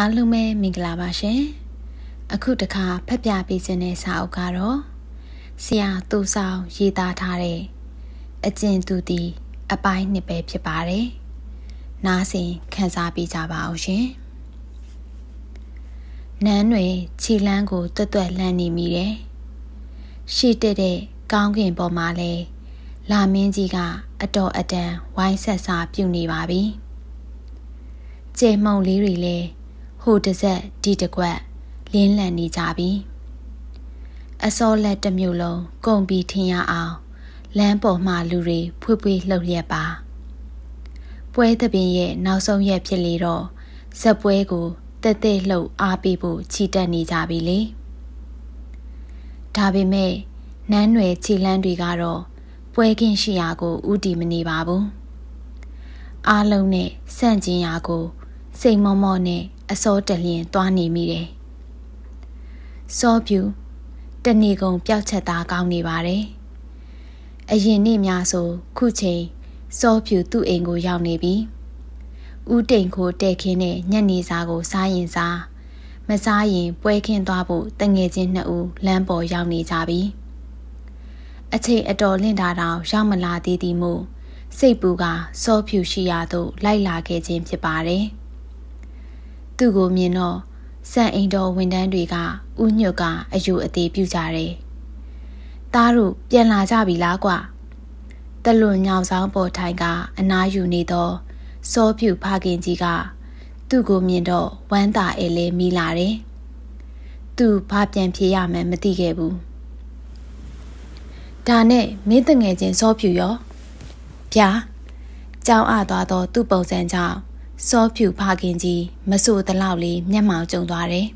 အားလုံးပဲမင်္ဂလာပါရှင်။အခုတခါဖတ်ပြပေးခြင်းတဲ့စာအုပ်ကတော့ဆရာသူဆောင်ရေးသားထားတဲ့အကျဉ်သူတီအပိုင်းနှစ်ပဲဖြစ်ပါတယ်။နားဆင်ခံစားပေးကြပါအောင်ရှင်။နန်းတွေခြေလန်းကိုတွတ်တွတ်လှမ်းနေမိတယ်။ရှေ့တက်တဲ့ကောင်းကင်ပေါ်မှာလဲလာမင်းကြီးကအတော်အတန်ဝိုင်းဆက်စားပြုနေပါပြီ။ကျေမှုံလေးတွေလည်းဟိုတစ်ဆက်ဒီတစ်ကွက် လင်းလန်နေကြပြီအစောလက်တစ်မျိုးလုံးကုန်ပြီးထင်ရအောင်လမ်းပေါ်မှာလူတွေဖွေးဖွေးလှုပ်လျက်ပါ ပွဲသပင်ရဲ့နောက်ဆုံးရက်ဖြစ်လေတော့ဇက်ပွဲကိုတက်တက်လှုပ်အားပေးဖို့ခြိတက်နေကြပြီလေဒါပေမဲ့နန်းွယ်ခြေလန်းတွေကတော့ပွဲခင်းရှိရာကိုဥတီမနေပါဘူးအားလုံးနဲ့ဆန့်ကျင်ရာကိုစိတ်မောမောနဲ့အစောတလျင်သွားနေမိတယ်။စောပြူတနေကုန်ပျောက်ချက်သားကောင်းနေပါတယ်။အရင်နေ့များဆို ခုချိန်စောပြူသူ့အိမ်ကိုရောက်နေပြီ။ဦးတိန်ကိုတဲ့ခင်းတဲ့ညနေစာကို စားရင်စားမစားရင်ပွဲခင်းသွားဖို့တငယ်ချင်းနှစ်ဦးလမ်းပေါ်ရောက်နေကြပြီ။အချိန်အတော်လင့်တာတောင်ရောက်မလာသေးသည်မို့စိတ်ပူကစောဖြူရှိရာသို့လိုက်လာခဲ့ခြင်းဖြစ်ပါတယ်။သူ့ကိုမြင်တော့စံအိမ်တော်ဝန်ထမ်းတွေကဥညွတ်ကအယူအသေးပြုကြတယ်။သားတို့ပြန်လာကြပြီလားကွာ။တလွန်ညောင်ဆောင်ပေါ်ထိုင်ကအနားယူနေသောစောပြူဖခင်ကြီးကသူ့ကိုမြင်တော့ဝမ်းသာအဲလဲမိလာတယ်။သူဘာပြန်ဖြေရမှန်းမသိခဲ့ဘူး။ဒါနဲ့မင်းတငယ်ချင်းစောပြူရော။ဗျာ။ကြောင်းအသွားသောသူ့ပုံစံကြောင့်စောဖြူဖခင်ကြီးမဆိုတလောက်လေးမျက်မှောင်ကျုံသွားတယ်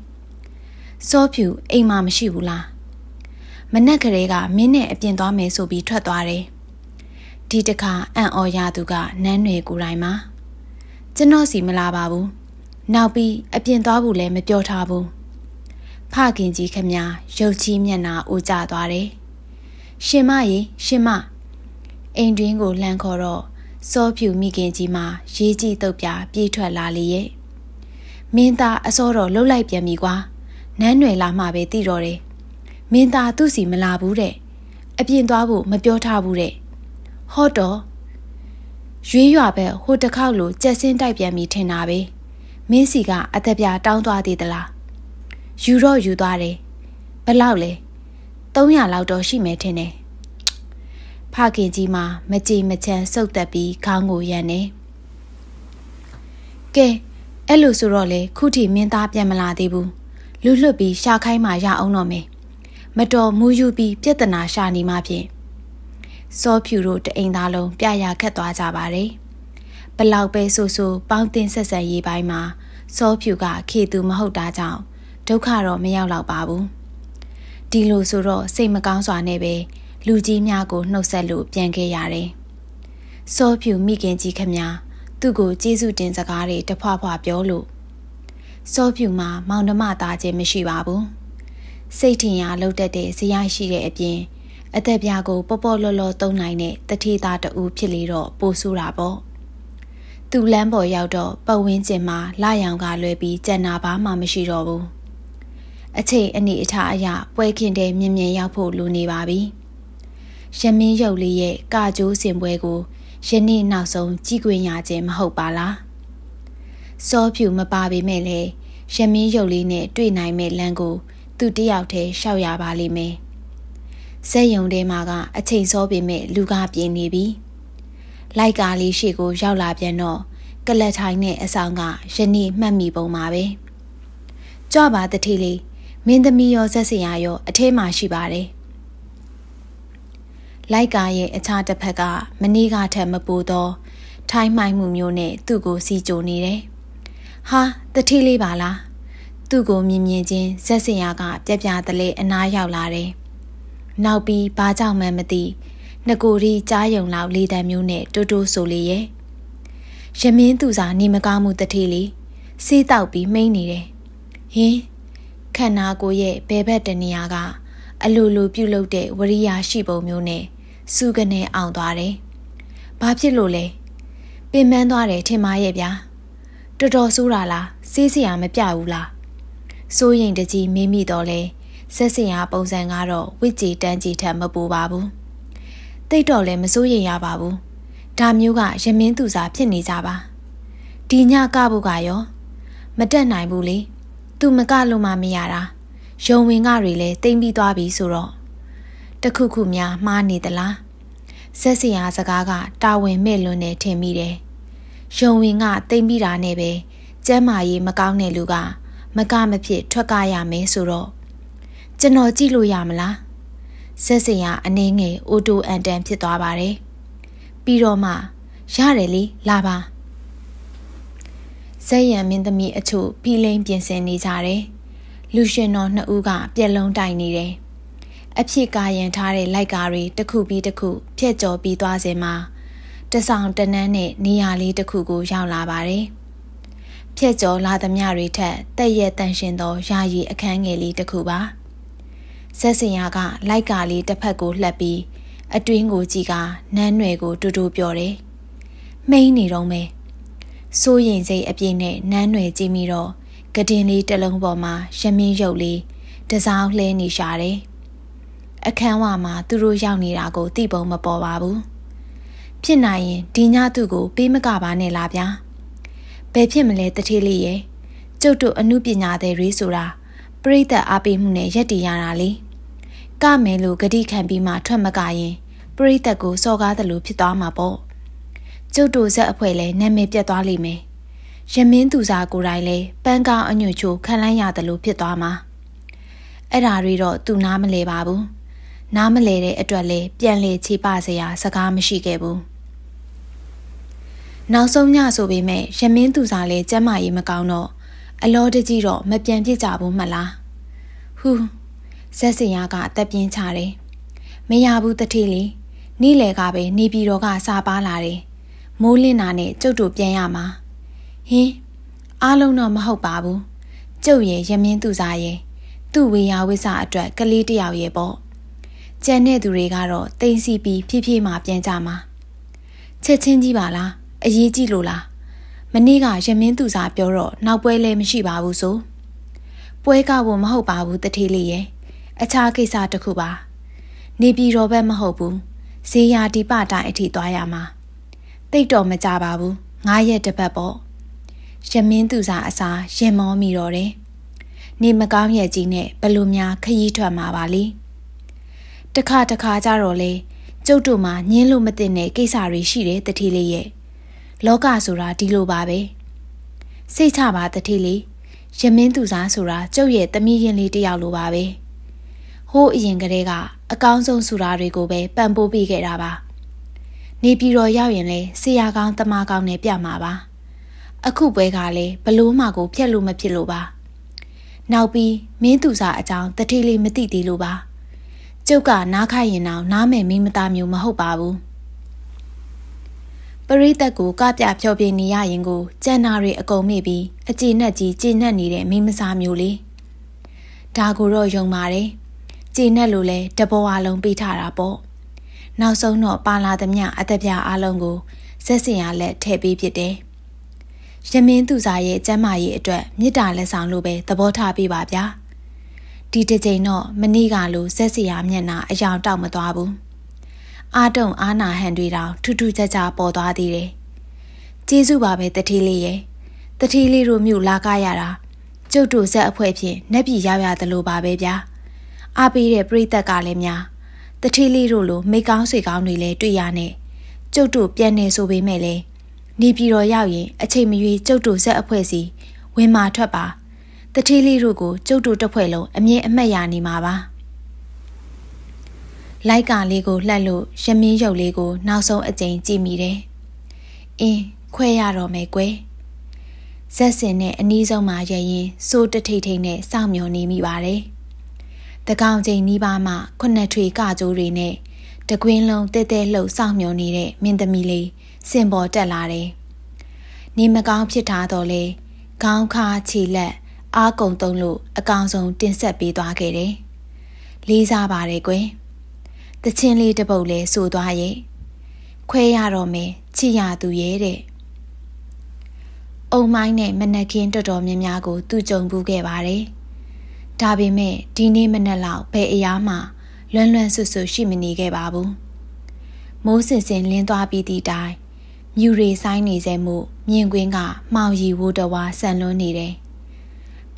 ။စောဖြူအိမ်မှာမရှိဘူးလား။မနက်ကလေးကမင်းနဲ့အပြင်သွားမယ်ဆိုပြီးထွက်သွားတယ်။ဒီတခါအံ့ဩရသူကနန်းနယ်ကိုယ်တိုင်မှာကျွန်တော်စီမလာပါဘူး။နောက်ပြီးအပြင်သွားဖို့လည်းမပြောထားဘူး။ဖခင်ကြီးခမညာရုပ်ကြီးမျက်နာအိုကျသွားတယ်။ရှင်မရေရှင်မအိမ်တွင်းကိုလှမ်းခေါ်တော့စောဖြူမိခင်ကြီးမှာရေးကြည့်တုတ်ပြပြေးထွက်လာလေရဲ့မင်းသားအစောတော်လှုပ်လိုက်ပြန်ပြီကွာနန်းနယ်လာမှပဲသိတော့တယ်မင်းသားသူ့စီမလာဘူးတဲ့အပြင်သွားဖို့မပြောထားဘူးတဲ့ဟော့တော်ရွေးရွာပဲဟိုတစ်ခေါက်လိုကြက်စင်းတိုက်ပြန်ပြီထင်တာပဲမင်းစီကအသက်ပြတောင်းသွားသေးသလားယူတော့ယူသွားတယ်ဘလောက်လဲ300လောက်တော့ရှိမယ်ထင်တယ်ဖခင်ကြီးမှာမကြေမချမ်းစုပ်သက်ပြီးခေါင်းကိုယမ်းနေကဲအဲ့လိုဆိုတော့လေခုထိမင်းသားပြန်မလာသေးဘူးလူလွတ်ပြီးရှာခိုင်းမှရအောင်တော့မယ်မတော်မူယူပြီးပြဿနာရှာနေမှဖြင့်စောဖြူတို့တအိမ်သားလုံးပြရာခက်သွားကြပါတယ်ဘလောက်ပဲဆိုဆိုပေါင်းတင်ဆက်ဆက်ရေးပိုင်းမှာစောဖြူကခေသူမဟုတ်တာကြောင့်ဒုက္ခတော့မရောက်တော့ပါဘူးဒီလိုဆိုတော့စိတ်မကောင်းစွာနဲ့ပဲလူကြီးများကိုနှုတ်ဆက်လို့ပြန်ခဲ့ရတယ်။စောဖြူမိခင်ကြီးခမညာသူ့ကိုကျေးဇူးတင်စကားတွေတဖွာဖွာပြောလို့စောဖြူမှာမောင်နှမသားချင်းမရှိပါဘူး။စိတ်ထင်ရလှုပ်တတ်တဲ့ဇယိုင်းရှိတဲ့အပြင်အသက်ပြာကို ပေါပေါလောလောတုံနိုင်တဲ့တထေသားတူဖြစ်လေတော့ပိုဆိုးတာပေါ့။သူလမ်းပေါ်ရောက်တော့ပတ်ဝန်းကျင်မှာလာရောင်ကလွဲပြီးကြံနာဘာမှမရှိတော့ဘူး။အချိန်အနေအထားအရပွဲခင်တဲ့မြင်မြင်ရောက်ဖို့လိုနေပါပြီ။ရမင်းရုပ်လေးရဲ့ကာကျိုးစင်ပွဲကိုယနေ့နောက်ဆုံးကြည်ခွင့်ရခြင်းမဟုတ်ပါလားစောဖြူမပါပေမဲ့လည်းရမင်းရုပ်လေးနဲ့တွေ့နိုင်မဲ့လမ်းကို သူတယောက်တည်းရှောက်ရပါလိမ့်မယ်စက်ယုံထဲမှာကအချိန်စောပေမဲ့လူကပြင်းနေပြီလိုက်ကားလေးရှေ့ကို ရောက်လာပြန်တော့ကလတ်ထိုင်နဲ့အဆောင်ကယနေ့မှတ်မိပုံပါပဲကြွပါတထေလေးမင်းသမီးရောဇက်စရာရောအထဲမှာရှိပါတယ်လိုက်ကာရဲ့အခြားတစ်ဖက်က မနေ့ကထက်မပိုသောထိုင်းမှိုင်မှုမျိုးနဲ့သူ့ကိုစီကြိုနေတယ်။ဟာတတိလေးပါလား။သူ့ကိုမြင်မြင်ချင်းဇက်စင်ရကပြက်ပြတလဲအနားရောက်လာတယ်။နောက်ပြီးဘာကြောင့်မှမသိငကိုရီကြားယုံလောက်လေးတံမျိုးနဲ့တိုးတိုးဆိုလေရဲ့။ရမင်းသူစာနေမကောင်းမှုတတိလေးစေးတောက်ပြီးမိန်နေတယ်။ဟင်းခန္ဓာကိုယ်ရဲ့ဘယ်ဘက်တနေရာက အလိုလိုပြုတ်လုတဲ့ဝရိယရှိပုံမျိုးနဲ့စူကနေအောင်သွားတယ်။ဘာဖြစ်လို့လဲ။ပင်ပန်းသွားတယ်ထင်ပါရဲ့ဗျာ။တော်တော်ဆိုးတာလား။စေးစရာမပြဘူးလား။စိုးရင်တကြီးမေးမိတော့လဲဆက်စင်ရပုံစံကတော့ဝစ်ကြီးတန်းကြီးထက်မပူပါဘူး။တိတ်တော့လည်းမစိုးရင်ရပါဘူး။ဒါမျိုးကရမင်းသူစာဖြစ်နေကြပါ။ဒီညကဖို့ကရောမတက်နိုင်ဘူးလေ။သူမကလို့မှမရတာ။ရုံဝင်ကတွေလည်းတိမ့်ပြီးသွားပြီဆိုတော့တခုခုများမှားနေသလားဆက်စရာစကားကတာဝန်မဲ့လွန်းနေထင်မိတယ်။ရုံဝင်ကတိမ်ပြီးတာနဲ့ပဲကျမ်းမာရေးမကောင်းတဲ့လူက မကမဖြစ် ထွက်ကားရမယ်ဆိုတော့ကျွန်တော်ကြည့်လို့ရမလားဆက်စရာအနေငယ်အိုတိုအန်တန်ဖြစ်သွားပါတယ်။ပြီးတော့မှရတယ်လေလာပါဇက်ရံမင်းသမီးအချို့ဖီလိန်ပြင်ဆင်နေကြတယ်။လူရှင်တော်နှစ်ဦးကပြက်လုံးတိုင်နေတယ်။အဖြစ်ကာရင်ထားတဲ့လိုက်ကားတွေတစ်ခုပြီးတစ်ခုဖြက်ကျော်ပြီးသွားစဉ်မှာတဆောင်တနန်းနဲ့နေရာလေးတစ်ခုကိုရောက်လာပါတယ်။ဖြက်ကျော်လာသမျှတွေထက်တက်ရက်တန်ရှင်သောယာယီအခန်းငယ်လေးတစ်ခုပါ။ဆက်စင်ရကလိုက်ကာလေးတစ်ဖက်ကိုလှက်ပြီးအတွင်းကိုကြည့်ကနန်းနယ်ကိုတူတူပြောတယ်။မိန်နေတော့မယ်။စိုးရင်စိတ်အပြည့်နဲ့နန်းနယ်ကြည့်ပြီးတော့ကတင်လေးတစ်လုံးပေါ်မှာရမင်းရုပ်လေးတစောင်းလှဲနေရှာတယ်။အခန်းဝမှာသူတို့ရောက်နေတာကိုသိပုံမပေါ်ပါဘူးဖြစ်နိုင်ရင်ဒီညသူ့ကိုပေးမကပါနဲ့လားဗျာဘယ်ဖြစ်မလဲတထေးလေးရဲ့ကျုပ်တို့အမှုပညာတွေရေးဆိုတာပရိသတ်အားပေးမှုနဲ့ရက်တည်ရတာလေကမယ်လို့ဂတိခံပြီးမှထွက်မကရင် ပရိသတ်ကိုစော်ကားတယ်လို့ဖြစ်သွားမှာပေါ့ကျုပ်တို့ဇက်အဖွဲ့လည်းနာမည်ပြတ်သွားလိမ့်မယ်ရမင်းသူစာကိုယ်တိုင်လည်းပန်းကောင်းအညွတ်ချိုခံလိုက်ရတယ်လို့ဖြစ်သွားမှာအဲ့ဒါတွေတော့သူနားမလဲပါဘူးနားမလဲတဲ့အတွက်လည်းပြန်လေချိပစရာစကားမရှိခဲ့ဘူးနောက်ဆုံးညဆိုပေမဲ့ရမင်းသူစားလဲကျမ်းမာရေးမကောင်းတော့အလောတကြီးတော့မပြန်ပြစ်ကြဘူးမလားဟူးဇက်စင်ရကအသက်ပြင်းချတယ်မရဘူးတတိလေးနေ့လယ်ကပဲနေပြည်တော်ကစာပါလာတယ်မိုးလင်းတာနဲ့ကျုပ်တို့ပြန်ရမှာဟင်းအားလုံးတော့မဟုတ်ပါဘူးကျုပ်ရဲ့ရမင်းသူစားရဲ့သူ့ဝေယဝိဆာအတွက်ကလေးတယောက်ရဲ့ပေါ့ကြံတဲ့သူတွေကတော့တိမ်စီပြီးဖြည်းဖြည်းမှပြန်ကြမှာချက်ချင်းကြီးပါလားအရေးကြီးလို့လားမနေ့ကရမင်းသူစာပြောတော့နောက်ပွဲလည်းမရှိပါဘူးဆိုပွဲကဘုံမဟုတ်ပါဘူးတထေးလေးရဲ့အခြားကိစ္စတစ်ခုပါနေပြည်တော်ဘက်မဟုတ်ဘူးဈေးရာဒီပတိုင်အထိသွားရမှာတိတ်တော်မကြပါဘူးငားရက်တစ်ပတ်ပေါ့ရမင်းသူစာအစာရင်မောမိတော့တယ်နေမကောင်းရဲ့ကြီးနဲ့ဘလို့များခရီးထွက်မှာပါလေတခါတခါကြတော့လေကျုပ်တို့မှာညင်းလို့မသိတဲ့ကိစ္စတွေရှိတယ်တတိလေးရဲ့လောကဆိုတာဒီလိုပါပဲစိတ်ချပါတတိလေးရမင်းသူစားဆိုတာကျုပ်ရဲ့သမီးရင်လေးတယောက်လိုပါပဲဟိုးအရင်ကတည်းကအကောင်းဆုံးဆိုတာတွေကိုပဲပံ့ပိုးပေးခဲ့တာပါ နေပြည်တော်ရောက်ရင်လဲဆရာကောင်းတမကောင်းနဲ့ပြမှာပါ အခုပွဲကလည်းဘလို့မှကိုဖျက်လို့မဖြစ်လို့ပါ နောက်ပြီးမင်းသူစားအကြောင်းတတိလေးမသိသေးလို့ပါကျုပ်ကနားခိုက်ရင်တော့နားမယ်မိမသားမျိုးမဟုတ်ပါဘူးပရိသတ်ကိုကပြဖြောပြနေရရင်ကိုကြံနာတွေအကုန်မိပြီးအကြည်နဲ့ကြီးကြည်နဲ့နေတဲ့မိမစားမျိုးလေးဒါကိုတော့ယုံပါတယ်ကြည်နဲ့လို့လဲတဘောအလုံးပေးထားတာပေါ့နောက်ဆုံးတော့ပါလာသမျှအသက်ပြာအလုံးကိုဇက်စင်ရလက်ထည့်ပေးဖြစ်တယ်ရမင်းသူစားရဲ့ကျမ်းမာရေးအတွက်မေတ္တာလက်ဆောင်လို့ပဲသဘောထားပေးပါဗျာ။ဒီတစ်ကြိမ်တော့မနေ့ကလိုဆက်စရာမျက်နှာအယောင်တောက်မသွားဘူးအာတုံအာနာဟန်တွေတောင်ထူးထူးခြားခြားပေါ်သွားသေးတယ်ကျေးဇူးပါပဲတတိလေးရဲ့တတိလေးတို့မြို့လာကရတာကျုပ်တို့ဆက်အဖွဲ့ဖြင့်နှက်ပြည်ရောက်ရသလိုပါပဲဗျာအားပေးတဲ့ပြိသက်ကလည်းများတတိလေးတို့လိုမိကောင်းဆွေကောင်းတွေလည်းတွေ့ရနဲ့ကျုပ်တို့ပြန်နေဆိုပေမဲ့လည်းနေပြည်တော်ရောက်ရင်အချိန်မရွေးကျုပ်တို့ဆက်အဖွဲ့စီဝင်မာထွက်ပါတထေးလေးတို့ကို ကျုပ်တို့တစ်ဖွဲ့လုံးအမြင်အမှတ်ရနေမှာပါလိုက်ကလေးကိုလှက်လို့ရမင်းရုပ်လေးကို နောက်ဆုံးအကြိမ်ကြည့်မိတယ်အင်းခွဲရတော့မယ်ကွယ်ဇက်စင်နဲ့အနီးဆုံးမှာရရင်စိုးတထိတ်ထိတ်နဲ့စောင့်မျှော်နေမိပါတယ်တကောင်ချိန်နီးပါးမှခုနှစ်ထွေကကြိုးတွေနဲ့တကွင်းလုံးတဲတဲလှုပ်စောင့်မျှော်နေတဲ့မင်းသမီးလေးစင်ပေါ်တက်လာတယ်နေမကောင်းဖြစ်ထားတော့လေခေါင်းခါခြေလက်အားကုန်သုံးလို့အကောင်ဆုံးတင်ဆက်ပေးသွားခဲ့တယ်။လေးစားပါတယ်ကွယ်။တချင်းလေးတစ်ပုတ်လဲဆိုသွားရဲ့။ခွဲရတော့မယ်ချစ်ရသူရဲ့တဲ့။အုံမိုင်းနဲ့မနက်ခင်းတော်တော်များများကို သူ့ကြုံဘူးခဲ့ပါတယ်။ဒါပေမဲ့ဒီနေ့မနက်လောက်ဘယ်အရာမှလွန်းလွန်းဆွဆွရှိမနေခဲ့ပါဘူး။မိုးစင်စင်လင်းသွားပြီးသည့်တိုင်မြူတွေဆိုင်နေစေမှု မြင်ကွင်းကမှောင်ရီဝိုးတဝါဆန်လွန်းနေတယ်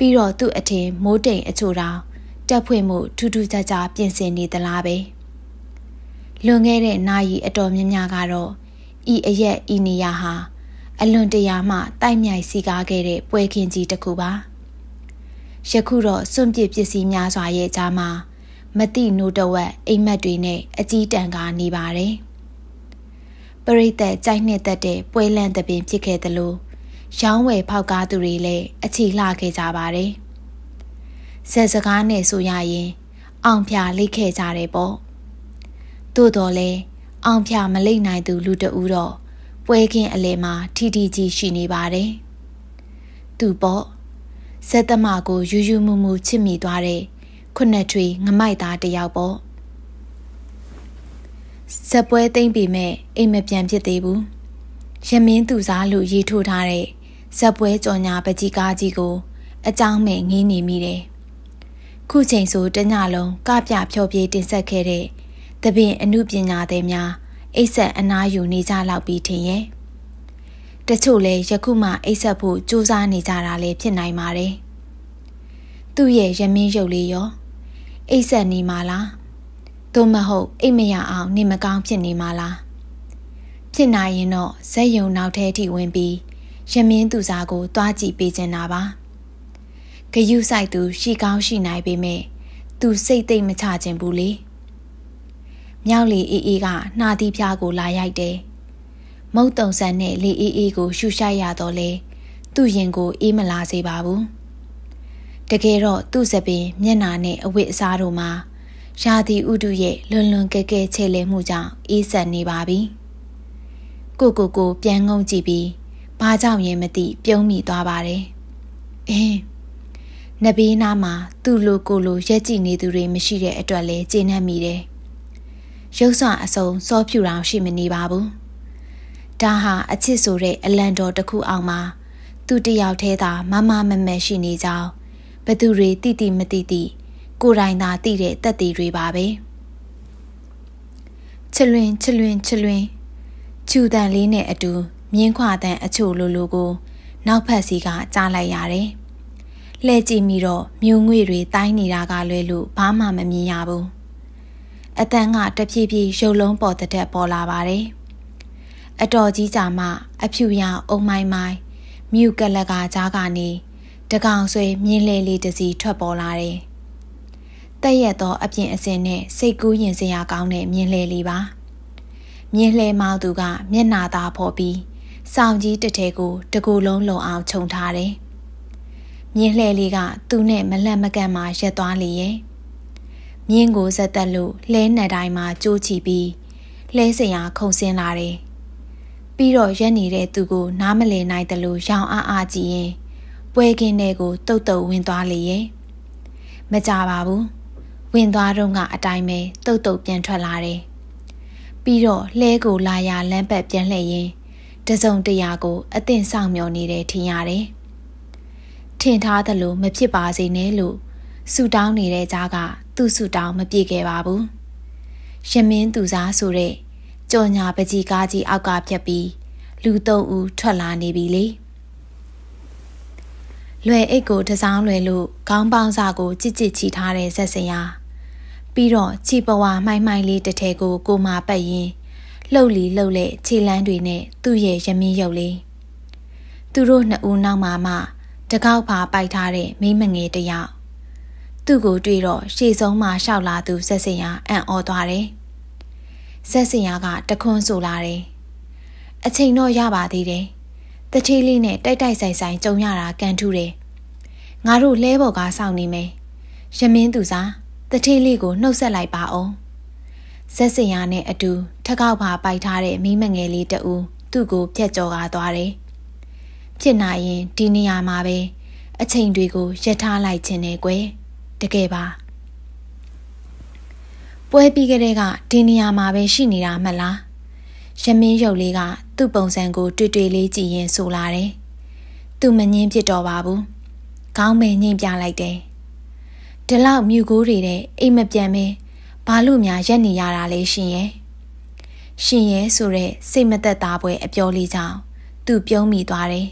ပြီးတော့သူ့အထင်မိုးတိမ်အချို့တောင်တက်ဖွင့်မှုထူးထူးခြားခြားပြင်ဆင်နေသလားပဲလွန်ခဲ့တဲ့နာရီအတော်များများကတော့ဤအရက်ဤနေရာဟာအလွန်တရာမှတိုက်မြိုက်စီကားခဲ့တဲ့ပွဲခင်းကြီးတစ်ခုပါယခုတော့စွန့်ပစ်ပစ္စည်းများစွာရဲ့ကြားမှာမတိနိုးတဝက်အိမ်မက်တွေနဲ့အကြီးတန်ကားနေပါတယ်ပရိသတ်ကြိုက်နှစ်သက်တဲ့ပွဲလန့်တပင် ဖြစ်ခဲ့သလို့ရောင်းဝယ်ဖောက်ကားသူတွေလည်းအခြေလှခဲ့ကြပါတယ်။ဆက်စကားနဲ့ဆိုရရင် အောင်ဖြာလိတ်ခဲ့ကြတယ်ပေါ့။သို့တော်လဲအောင်ဖြာမလိတ်နိုင်သူလူတဦးတော့ပွဲခင်းအလဲမှာထီထီကြီးရှိနေပါတယ်။သူပေါ့ဇက်သမကိုယူယူမှုမှုချစ်မိသွားတဲ့ခုနှစ်ထွေငမိုက်သားတယောက်ပေါ့ဇက်ပွဲသိမ့်ပေမဲ့အိမ်မပြန်ဖြစ်သေးဘူးရမင်းသူစားလို့ရေးထိုးထားတဲ့ဇက်ပွဲကြော်ညာပကြီးကားကြီးကို အကြောင်းမဲ့ငင်းနေမိတယ်။ခုချိန်ဆိုတညလုံးကပြဖြောပြေးတင်ဆက်ခဲ့တဲ့သပင်အမှုပညာသည်များအိတ်ဆက်အနားယူနေကြလောက်ပြီးထင်ရဲ့။တချို့လဲယခုမှအိတ်ဆက်ဖို့စူးစမ်းနေကြတာလည်းဖြစ်နိုင်ပါတယ်။သူ့ရဲ့ရမင်းရုပ်လေးရောအိတ်ဆက်နေမှာလား။သို့မဟုတ်အိတ်မရအောင် နေမကောင်းဖြစ်နေမှာလား။ဖြစ်နိုင်ရင်တော့ဇက်ယုံနောက်ထဲထိဝင်ပြီးရမင်းသူစားကိုတွားကြည့်ပေးချင်တာပါဂယုဆိုင်သူ ရှိကောင်းရှိနိုင်ပေမဲ့သူစိတ်သိမ့်မချခြင်းဘူးလေမြောက်လီအေးအေးကနှာသီးပြားကိုလာရိုက်တယ်မုတ်တုံဆန်နဲ့လေအေးအေးကိုရှူရှိုက်ရတော့လေသူ့ရင်ကိုအေးမလာစေပါဘူးတကယ်တော့သူ့စပင် မျက်နာနဲ့အဝတ်အစားတို့မှာရာသီဥတုရဲ့လွန်လွန်ကဲကဲချဲ့လဲမှုကြောင့်အေးဆက်နေပါပြီကိုကိုကို ပြန်ငုံကြည့်ပြီးဘာကြောင့်ရင်မသိပြုံးမိသွားပါတယ်။အင်းနဘေးနားမှာ သူ့လိုကိုလိုရက်ကြည့်နေသူတွေမရှိတဲ့အတွက်လဲကျေနပ်မိတယ်။ရုပ်ဆောင်အစုံစောဖြူတောင်ရှိမနေပါဘူး။ဒါဟာအချစ်ဆိုတဲ့အလံတော်တစ်ခုအောင်မှာသူတယောက်တည်းသာမမမမဲရှိနေကြောင်းဘသူတွေတိတိမတိတိကိုယ်တိုင်သာသိတဲ့တက်တီတွေပါပဲ။ချလွင် ချလွင်ချလွင်ခြူတန်လေးနဲ့အတူမြင်းခွာတဲ့အချို့လိုလိုကို နောက်ဖက်စီကကြားလိုက်ရတယ်။လှည့်ကြည့်မိတော့မြူငွေတွေတိုင်းနေတာကလွဲလို့ဘာမှမမြင်ရဘူး။အတန်ကတဖြည်းဖြည်းရုပ်လုံးပေါ်တဲ့တက်ပေါ်လာပါတယ်။အတော်ကြီးကြမှ အဖြူရအုံမိုင်းမိုင်းမြူကလကာကြားကနေတကောင်ဆွဲမြင်းလေလေးတစ်စီထွက်ပေါ်လာတယ်။တက်ရက်သောအပြင်အစင်နဲ့စိတ်ကူးရင်စရာကောင်းတဲ့မြင်းလေလေးပါ။မြင်းလှဲမောင်သူကမျက်နာသာဖော်ပြီးစောင်ကြီးတစ်ထဲကိုတကူလုံးလုံအောင်ခြုံထားတယ်။မြင်းလှဲလေးကသူ့နဲ့မလန့်မကန့်မှရက်သွားလေရဲ့။မြင်းကိုဇက်တက်လို့လှဲနှံတိုင်းမှာကြိုးချီပြီးလှဲစင်ရခုန်ဆင်းလာတယ်။ပြီးတော့ရက်နေတဲ့သူကိုနားမလည်နိုင်တယ်လို့ရောင်အားအားကြည့်ရင်ပွဲကင်းတဲ့ကိုတုတ်တုတ်ဝင်သွားလေရဲ့။မကြပါဘူး။ဝင်သွားတော့ကအတိုင်းပဲတုတ်တုတ်ပြန်ထွက်လာတယ်။ပြီးတော့လှဲကိုလာရလမ်းပတ်ပြန်လှည့်ရင်တစုံတရာကိုအသင့်ဆောင်မျှော်နေတယ်ထင်ရတယ်။ထင်ထားသလိုမဖြစ်ပါစေနဲ့လို့ဆူတောင်းနေတဲ့ကြားက သူ့ဆူတောင်းမပြေခဲ့ပါဘူး။ရမင်းသူစားဆိုတဲ့ကြော်ညာပကြီးကားကြီးအောက်ကဖြတ်ပြီးလူသုံးဦးထွက်လာနေပြီလေ။လွယ်အိတ်ကိုတစောင်းလွယ်လို့ခေါင်းပေါင်းစာကို ကြစ်ကြစ်ချီထားတဲ့ဇက်စင်ယာပြီးတော့ချီပဝါမှိုင်းမှိုင်းလေးတစ်ထည်ကိုကိုမာပတ်ရင်လှုပ်လီလှုပ်လဲခြေလမ်းတွေနဲ့သူ့ရဲ့ရမင်းရုပ်လေးသူတို့နှစ်ဦးနောက်မှာမှတကောက်ဖာပိုက်ထားတဲ့မိမငယ်တယောက်သူ့ကိုတွေ့တော့ရှေ့ဆုံးမှာရှောက်လာသူဆက်စင်ရအံ့ဩသွားတယ်ဆက်စင်ရကတခွန်းဆိုလာတယ်အချိန်တော့ရပါသေးတယ်တချေးလေးနဲ့တိုက်တိုက်ဆိုင်ဆိုင်ကြုံရတာကန်ထူးတယ်ငါတို့လဲပေါ်ကစောင့်နေမယ်ရမင်းသူစားတထေးလေးကိုနှုတ်ဆက်လိုက်ပါအောင်ဇက်စင်ရနဲ့အတူထကောက်ပါပိုက်ထားတဲ့မိမငယ်လေးတဦးသူ့ကို ဖြတ်ကျော်ကားသွားတယ်။ဖြစ်နိုင်ရင်ဒီနေရာမှာပဲအချိန်တွေကိုရထားလိုက်ခြင်းနဲ့ကွယ်တကယ်ပါ။ပွဲပြီးကလေးကဒီနေရာမှာပဲရှိနေတာမလား။ရမင်းရုပ်လေးကသူ့ပုံစံကိုတွေ့တွေ့လေးကြည့်ရင်ဆိုလာတယ်။သူမငင်းဖြစ်တော့ပါဘူး။ခေါင်းပဲညှိပြလိုက်တယ်။ဒီလောက်မြူကိုးတွေနဲ့အိမ်မပြန်ပဲဘာလို့များရက်နေရတာလဲရှင်ရဲ့။ရှင်ရဲဆိုတဲ့စိတ်မသက်သာပွဲ အပြောလေးကြောင့်သူပြုံးမိသွားတယ်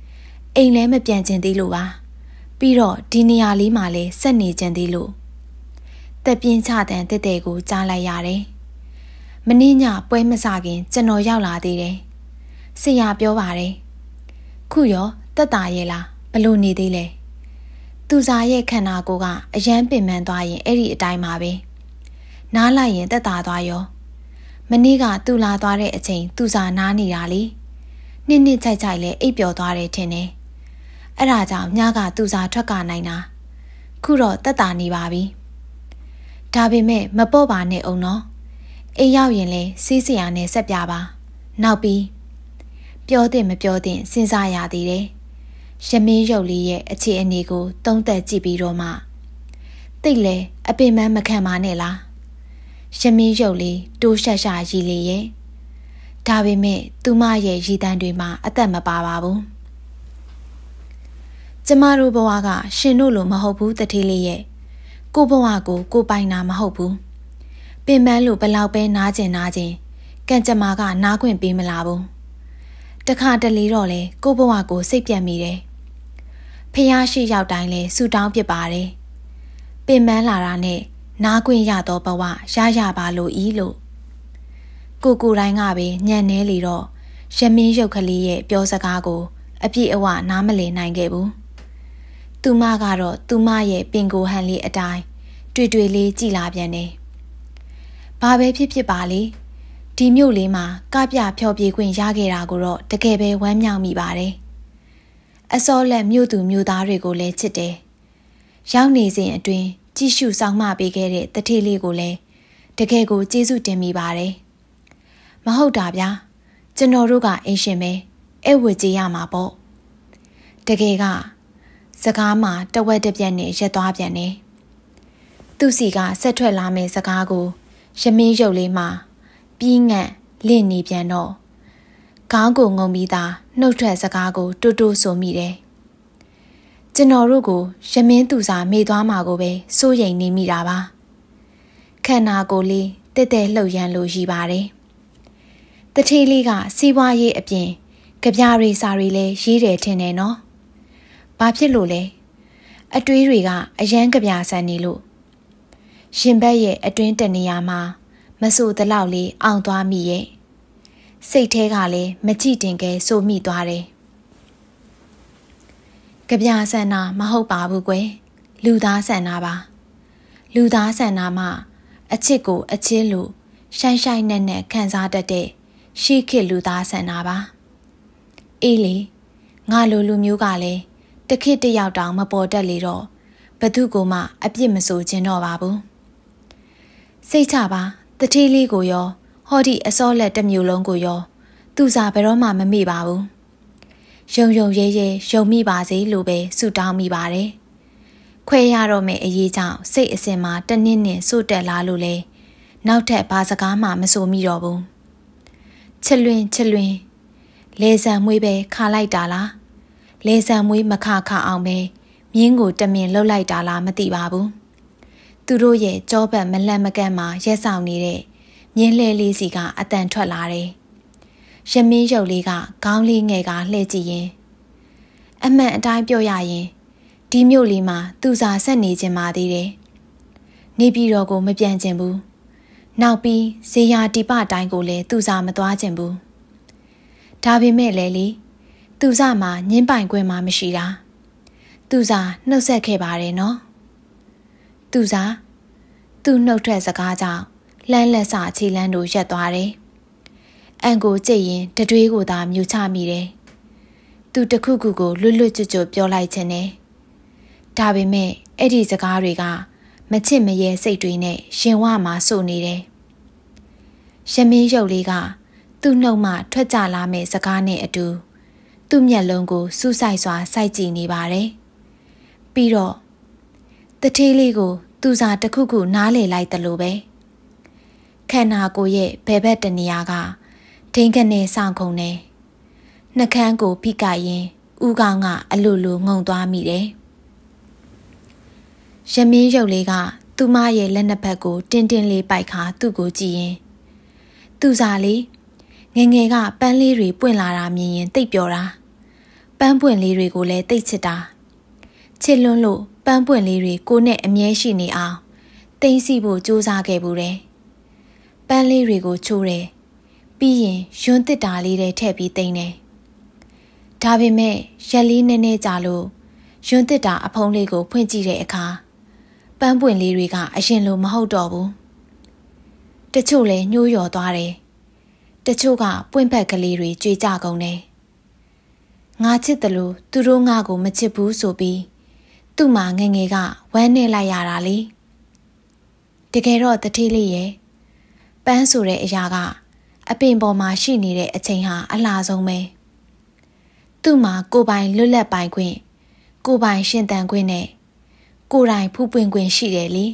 ။အိမ်လဲမပြန်ကျင်သေးလို့ပါ။ပြီးတော့ဒီနေရာလေးမှာလဲဆက်နေကျင်သေးလို့တက်ပြင်းချတန်တက်တဲ့ကိုကြားလိုက်ရတယ်။မင်းညပွဲမစခင်ကျွန်တော်ရောက်လာသေးတယ်။ဆရာပြောပါတယ်။ခုရောတက်တာရဲ့လားဘလို့နေသေးလဲ။သူစာရဲ့ခန္ဓာကိုယ်ကအယမ်းပင်ပန်းသွားရင်အဲ့ဒီအတိုင်းပါပဲ။နားလိုက်ရင်တက်တာသွားရော။မနေ့ကသူ့လာသွားတဲ့အချိန်သူ့စာနားနေတာလေနှစ်နှစ်ကြိုက်ကြိုက်လဲအိပ်ပျော်သွားတယ်ထင်တယ်အဲ့ဒါကြောင့်ညကသူ့စာထွက်ကနိုင်တာခုတော့တက်တာနေပါပြီဒါပေမဲ့မပေါ့ပါနဲ့အောင်နော်အိမ်ရောက်ရင်လဲစီးစရာနဲ့ဆက်ပြပါ နောက်ပြီးပြောတဲ့မပြောတဲ့စဉ်းစားရသေးတယ်ရမင်းရုပ်လေးရဲ့အခြေအနေကို သုံးသပ်ကြည့်ပြီးတော့မှတိတ်လဲအပင်မမခံပါနဲ့လားရမင်းရုပ်လေးတိုးရှက်ရှာရည်လေးရဲ့ဒါပေမဲ့သူမရဲ့ရည်တန်းတွေမှာ အသက်မပါပါဘူးကျမတို့ဘဝကရှင်တို့လို မဟုတ်ဘူးတထေးလေးရဲ့ကိုဘဝကို ကိုပိုင်တာမဟုတ်ဘူးပင်ပန်းလို့ဘလောက်ပဲနားကျင်နားကျင်ကံကြမ္မာကနားခွင့်ပေးမလားဘူးတခါတလေတော့လေကိုဘဝကို စိတ်ပြတ်မိတယ်ဖះရှိရောက်တိုင်းလဲဆူတောင်းပြစ်ပါတယ်ပင်ပန်းလာတာနဲ့နားခွင့်ရသောဘဝရရပါလို့ဤလို့ကိုကိုတိုင်းကပဲညံ့နေလေတော့ရမင်းရုပ်ကလေးရဲ့ပြောစကားကိုအပြည့်အဝနားမလည်နိုင်ခဲ့ဘူး။သူမကတော့သူမရဲ့ပင်ကိုဟန်လေးအတိုင်းတွေ့တွေ့လေးကြည်လာပြန်တယ်။ဘာပဲဖြစ်ဖြစ်ပါလေဒီမြို့လေးမှာကပြဖြောပြေခွင့်ရခဲ့တာကိုတော့တကယ်ပဲဝမ်းမြောက်မိပါတယ်။အစောလက်မြို့သူမြို့သားတွေကိုလည်းချစ်တယ်။ရောက်နေစဉ်အတွင်းကြည့်ရှုဆောင်မပေးခဲ့တဲ့တထေးလေးကိုလည်းတကယ်ကိုကျေးဇူးတင်မိပါတယ်။မဟုတ်တာဗျာကျွန်တော်တို့ကအိမ်ရှင်ပဲအဲ့ဝတ်ကြေးရမှာပေါ့။တကယ်ကစကားမှာတဝက်တစ်ပြက်နဲ့ရက်သွားပြန်တယ်။သူ့စီကဆက်ထွက်လာမယ့်စကားကိုရမင်းရုပ်လေးမှာပြီးငန့်လင့်နေပြန်တော့ခေါင်းကိုငုံပြီးသားနှုတ်ထွက်စကားကိုတူတူဆိုမိတယ်။ကျွန်တော်တို့ကိုရမင်းသူစာမေ့သွားမှာကိုပဲစိုးရိမ်နေမိတာပါခန္ဓာကိုယ်လေးတက်တက်လှုပ်ရမ်းလို့ရှိပါတယ်တထေးလေးကစီးပွားရေးအပြင်ကြပြတွေစာတွေလည်းရေးတယ်ထင်တယ်နော်ဘာဖြစ်လို့လဲအတွေးတွေကအယမ်းကြပြဆန်နေလို့ရှင်ဘက်ရဲ့အတွင်းတနေရာမှာမဆိုတလောက်လေးအောင်သွားမိရဲ့စိတ်ထဲကလည်းမကြည့်တင်ကဲစိုးမိသွားတယ်ကြပြဆန္နာမဟုတ်ပါဘူးကွယ်လူသားဆန္နာပါ လူသားဆန္နာမှာအချစ်ကို အချစ်လို့ရှိုင်းရှိုင်းနဲ့နဲ့ခံစားတတ်တဲ့ရှေးခေတ်လူသားဆန္နာပါအေးလေငါလိုလူမျိုးကလည်းတခစ်တယောက်တောင်မပေါ်တက်လေတော့ဘသူကမှအပြစ်မဆိုခြင်းတော့ပါဘူးစိတ်ချပါတတိလေးကိုရောဟော်ဒီအစောလက်တစ်မျိုးလုံးကိုရောသူစားဘယ်တော့မှမမေ့ပါဘူးယုံယုံရဲရဲယုံမိပါစေလို့ပဲဆုတောင်းမိပါတယ်။ခွဲရတော့မယ့်အရေးကြောင့်စိတ်အစဉ်မှာတနစ်နဲ့စို့တက်လာလို့လဲနောက်ထပ်ဘာစကားမှမဆိုမိတော့ဘူး။ချစ်လွင်ချစ်လွင်လေဆံမွေးပဲခါလိုက်တာလား။လေဆံမွေးမခခအောင်ပဲမြင်းကို တမင်လှုပ်လိုက်တာလားမသိပါဘူး။သူတို့ရဲ့ကြောပတ်မလန့်မကန့်မှာရက်ဆောင်နေတဲ့မြင်းလဲလေးစီက အတန်ထွက်လာတယ်။ရမင်းရုပ်လေးကခေါင်းလေးငယ်ကလှည့်ကြည့်ရင်အမှန်အတိုင်းပြောရရင်ဒီမြို့လေးမှာသူစာဆက်နေခြင်းမာသေးတယ်။နေပြည်တော်ကိုမပြန်ခြင်းဘူး။နောက်ပြီးဇေယျတိပတိုင်းကိုလည်းသူစာမသွားခြင်းဘူး။ဒါပေမဲ့လည်းလေသူစာမှာငင်းပိုင်ခွင့်မှမရှိတာ။သူစာနှုတ်ဆက်ခဲ့ပါတယ်နော်။သူစာသူ့နှုတ်ထွက်စကားကြောင့်လမ်းလက်စာခြေလမ်းတို့ရက်သွားတယ်။အန်ကိုကြိတ်ရင်တတွေးကိုသာမြူချမိတယ်။သူတခုခုကိုလွတ်လွတ်ကျွတ်ကျွတ်ပြောလိုက်ခြင်းနဲ့ဒါပေမဲ့အဲ့ဒီစကားတွေကမချစ်မရဲစိတ်တွေနဲ့ရှင်ဝမှာစို့နေတယ်။ရမင်းရုပ်လေးကသူ့နှုတ်မှထွက်ကြလာမယ့်စကားနဲ့အတူ သူ့မျက်လုံးကိုစူးစိုက်စွာစိုက်ကြည့်နေပါတယ်။ပြီးတော့တထေးလေးကို သူစာတစ်ခုခုနားလည်လိုက်တယ်လို့ပဲ။ခန္ဓာကိုယ်ရဲ့ဘယ်ဘက်တနေရာကဒိန်ခနဲ့ဆောင်ခုံတယ်နှကန်းကိုဖိကရင်ဦးကောင်ကအလိုလိုငုံသွားမိတယ်ရမင်းရုပ်လေးကသူမရဲ့လက်နှစ်ဖက်ကိုတင်းတင်းလေးပိုက်ခါသူ့ကိုကြည့်ရင်သူစားလေးငငယ်ကပန်းလေးတွေပွင့်လာတာမြင်ရင်တိတ်ပျော်တာပန်းပွင့်လေးတွေကိုလည်းတိတ်ချစ်တာချစ်လွန်းလို့ပန်းပွင့်လေးတွေကိုနဲ့အမြဲရှိနေအောင်တင်စီဖို့စူးစမ်းခဲ့ဘူးတယ်ပန်းလေးတွေကိုချိုးတယ်ပြီးရင်ရွံတစ်တာလေးတွေထည့်ပြီးသိမ့်တယ်။ဒါပေမဲ့ရက်လေးနည်းနည်းကြာလို့ရွံတစ်တာအဖုံးလေးကိုဖွင့်ကြည့်တဲ့အခါပန်းပွင့်လေးတွေက အရင်လိုမဟုတ်တော့ဘူး။တချို့လည်းညှိုးယော်သွားတယ်။တချို့ကပွင့်ဖက်ကလေးတွေကြွေကြကုန်တယ်။ငါချစ်တယ်လို့သူတို့ငါကိုမချစ်ဘူးဆိုပြီးသူ့မှာငငယ်ကဝမ်းနေလိုက်ရတာလေ။တကယ်တော့တတိလေးရဲ့ပန်းဆိုတဲ့အရာကအပင်ပေါ်မှာရှိနေတဲ့အချိန်ဟာအလားဆုံးပဲသူ့မှာကိုပိုင်လွတ်လပ်ပိုင်ခွင့်ကိုပိုင် ရှင်သန်ခွင့်နဲ့ကိုယ်တိုင်ဖူးပွင့်ခွင့်ရှိတယ်လေ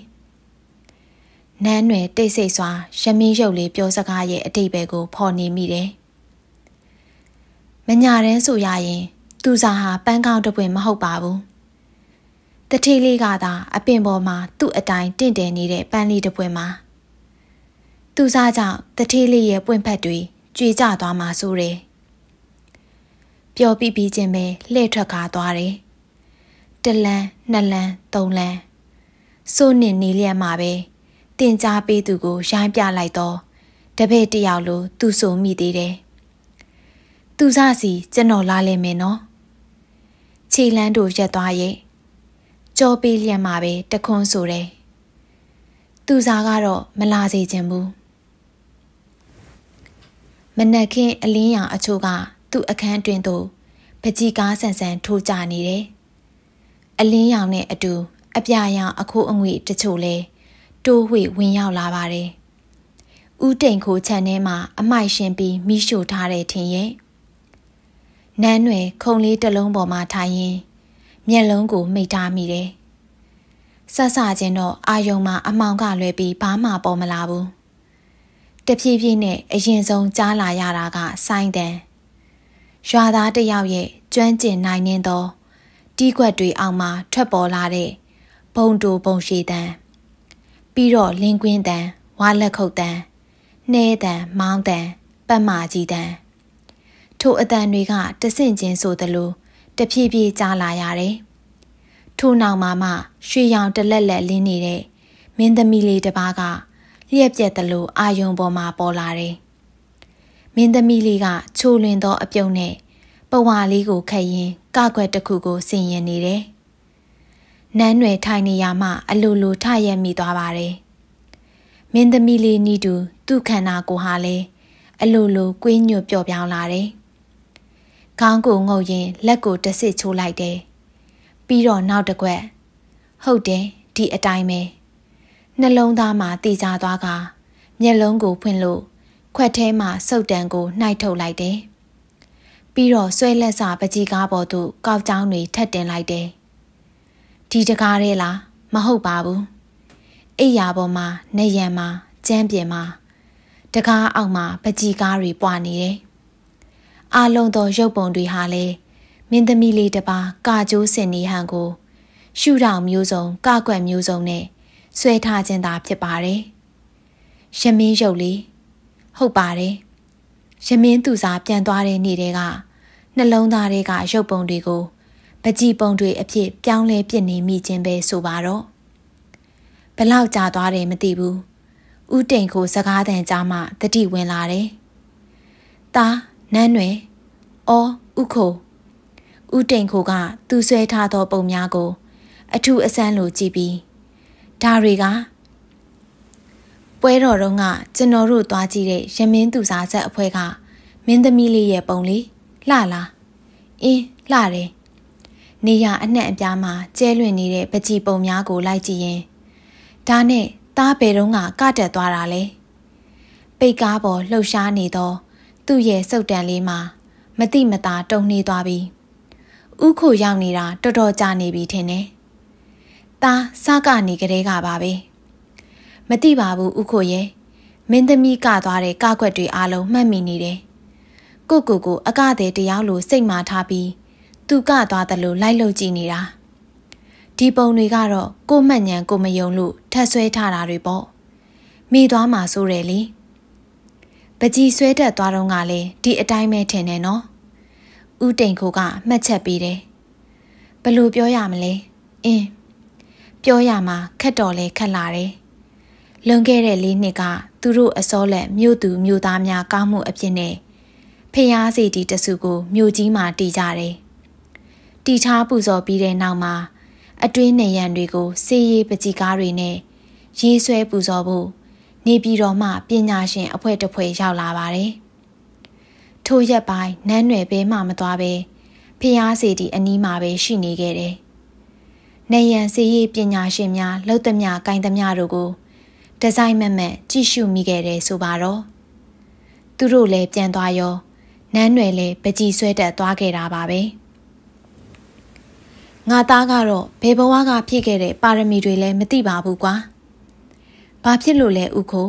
နန်းနယ်တိတ်ဆိတ်စွာရမင်းရုပ်လေးပြောစကားရဲ့အတိတ်ပဲကိုဖော်နေမိတယ်မညာတန်းဆိုရရင်သူစာဟာပန်းကောင်းတပွင့်မဟုတ်ပါဘူးတထေးလေးကသာအပင်ပေါ်မှာသူ့အတိုင်းတင့်တယ်နေတဲ့ပန်းလေးတပွင့်မှာသူစားကြောင့်တထေးလေးရဲ့ပွင့်ဖက်တွေကြွေကျသွားမှာဆိုတယ်ပျော်ပြီးပြီးချင်းပဲလှည့်ထွက်ကားသွားတယ်တလန်းနှစ်လန်းသုံးလန်းစိုးနစ်နေလျက်မှာပဲတင်ကြားပေးသူကိုရိုင်းပြလိုက်တော့တပည့်တယောက်လိုသူဆိုမိသေးတယ်သူစားစီ ကျွန်တော်လာလဲမယ်နော်ခြေလန်းတို့ရက်သွားရဲ့ကြောပေးလျက်မှာပဲတခွန်းဆိုတယ်သူစားကတော့မလာစေချင်ဘူးမနက်ခင်းအလင်းရောင်အချို့ကသူ့အခန်းတွင်သို့ပကြီးကားဆန်ဆန်ထိုးကျနေတယ်။အလင်းရောင်နဲ့အတူအပြာရောင်အခိုးအငွေတချို့လဲတိုးဝှေ့ဝင်ရောက်လာပါတယ်။ဥတိန်ခိုးချန်ထဲမှာအမိုက်ရှင်ပြီးမိရှို့ထားတဲ့ထင်ရဲ့။နန်းွယ်ခုံလေးတစ်လုံးပေါ်မှာထိုင်ရင်းမျက်လုံးကိုမိထားမိတယ်။ဆဆချင်းတော့အာယုံမှာအမောင်ကလွဲပြီးဘာမှပေါ်မလာဘူး။တဖြည်းဖြည်းနဲ့အရင်ဆုံးကြားလာရတာကစိုင်းတန်ရွာသားတယောက်ရဲ့ကျွမ်းကျင်နိုင်နေသောတီးခွက်တွေအောင်မှထွက်ပေါ်လာတဲ့ဘုံတူဘုံရှိတန်ပြီးတော့လင်းကွင်းတန်ဝါလက်ခုတ်တန်နှဲတန်မောင်းတန်ပတ်မာကြီးတန်ထိုအတန်တွေကတဆင့်ချင်းဆိုသလိုတဖြည်းဖြည်းကြားလာရတယ်ထိုနောက်မှာမှရွှေရောင်တလက်လက်လင်းနေတဲ့မင်းသမီးလေးတစ်ပါးကလျက်ပြက်သလိုအာယုံပေါ်မှာပေါ်လာတယ်။မင်းသမီးလေးကချိုလွင်သော အပြုံနဲ့ပဝါလေးကိုခတ်ရင်းကကွက်တစ်ခုကိုဆင်ရင်နေတယ်။နန်းရွယ်ထိုင်နေရမှ အလိုလိုထရက်မိသွားပါတယ်။မင်းသမီးလေးနီးတူသူ့ခန္ဓာကိုယ်ဟာလည်းအလိုလိုကွေးညွတ်ပျော့ပြောင်းလာတယ်။ခေါင်းကိုငုပ်ရင်းလက်ကိုတစ်စစ်ချိုးလိုက်တယ်။ပြီးတော့နောက်တစ်ခွက်ဟုတ်တယ်ဒီအတိုင်းပဲ။နှလုံးသားမှာတည်ကြသွားကမျက်လုံးကိုဖွင့်လို့ခွက်ထဲမှာစုပ်တံကိုနှိုက်ထုတ်လိုက်တယ်။ပြီးတော့ဆွဲလက်စာပကြီကားပေါ်သို့ကောက်ကြောင်းတွေထက်တင်လိုက်တယ်။ဒီတကားရဲလားမဟုတ်ပါဘူး။အိယာပေါ်မှာနေရံမှာကျမ်းပြင်မှာတကားအောက်မှာပကြီကားတွေပွာနေတယ်။အာလုံးသောရုပ်ပုံတွေဟာလည်းမင်းသမီးလေးတစ်ပါးကာကျိုးစင်နေဟန်ကို ရှူထောင်မျိုးစုံကကွက်မျိုးစုံနဲ့ဆွဲထားခြင်းသာဖြစ်ပါတယ်။ရမင်းရုပ်လေးဟုတ်ပါတယ်။ရမင်းသူစားပြန်သွားတဲ့နေ့တွေကနှလုံးသားတွေကရုပ်ပုံတွေကိုပကြည်ပုံတွေအဖြစ်ပြောင်းလဲပြစ်နေမိခြင်းပဲဆိုပါတော့။ဘလောက်ကြာသွားတယ်မသိဘူး။ဥတိန်ကိုစကားတန်ကြားမှတတိဝင်လာတယ်။တာနန်းရွယ်အော်ဥခိုဥတိန်ခိုက သူဆွဲထားသောပုံများကိုအထူးအဆန်းလိုကြည့်ပြီးဒါတွေကပွဲတော်တော့ကကျွန်တော်တို့သွားကြည့်တဲ့ရမင်းသူစားဆက်အဖွဲကမင်းသမီးလေးရဲ့ပုံလေးလှလားအင်းလှတယ်နေရအနှံ့အပြားမှာကျဲလွင်နေတဲ့ပကြီပုံများကိုလိုက်ကြည့်ရင်ဒါနဲ့သားဘယ်တော့ကကတက်သွားတာလဲပိတ်ကားပေါ်လှုပ်ရှားနေသော သူ့ရဲ့စုပ်တန်လေးမှာမတိမတာတုံနေသွားပြီဥခိုရောက်နေတာတော်တော်ကြာနေပြီထင်တယ်ဒါစကနေကလေးကပါပဲမတိပါဘူးဥခိုရဲ့မင်းသမီးကသွားတဲ့ကကွက်တွေအားလုံးမှတ်မိနေတယ်ကိုကိုကိုအကတဲ့တယောက်လိုစိတ်မာထားပြီးသူကသွားတယ်လို့လိုက်လို့ကြည့်နေတာဒီပုံတွေကတော့ကိုမှတ်ညံကိုမယုံလို့ထတ်ဆွဲထားတာတွေပေါ့မိသွားမှာဆိုတယ်လေပကြီးဆွဲတက်သွားတော့ကလည်းဒီအတိုင်းပဲထင်တယ်နော်ဥတိန်ခိုကမှတ်ချက်ပေးတယ်ဘယ်လိုပြောရမလဲအင်းပြောရမှာခက်တော်လဲခက်လာတယ်။လွန်ခဲ့တဲ့လေးနှစ်ကသူတို့အစောလက်မြို့သူမြို့သားများကောင်းမှုအဖြစ်နဲ့ဖျားစီတီတစုကိုမြို့ကြီးမှာတည်ကြတယ်။တည်ထားပူဇော်ပြီးတဲ့နောက်မှာ အတွင်းနေရန်တွေကို စေးရေးပကြီကားတွေနဲ့ရေးဆွဲ ပူဇော်ဖို့နေပြည်တော်မှပညာရှင်အဖွဲ့တစ်ဖွဲ့ရောက်လာပါတယ်။ထိုရက်ပိုင်းနန်းနယ်ဘဲမှမသွားဘဲဖျားစီတီအနီးမှာပဲရှိနေခဲ့တယ်နေရန်စီရေးပညာရှင်များလှုပ်သမျှ၊ကင်သမျှတို့ကိုဒီဇိုင်းမက်မက်ကြည့်ရှုမိခဲ့တယ်ဆိုပါတော့သူတို့လည်းပြန်သွားရောနန်းရွယ်လည်းပကြီးဆွဲတက်သွားခဲ့တာပါပဲငါသားကတော့ဘယ်ဘဝကဖြစ်ခဲ့တဲ့ပါရမီတွေလည်းမသိပါဘူးကွာဘာဖြစ်လို့လဲဥခို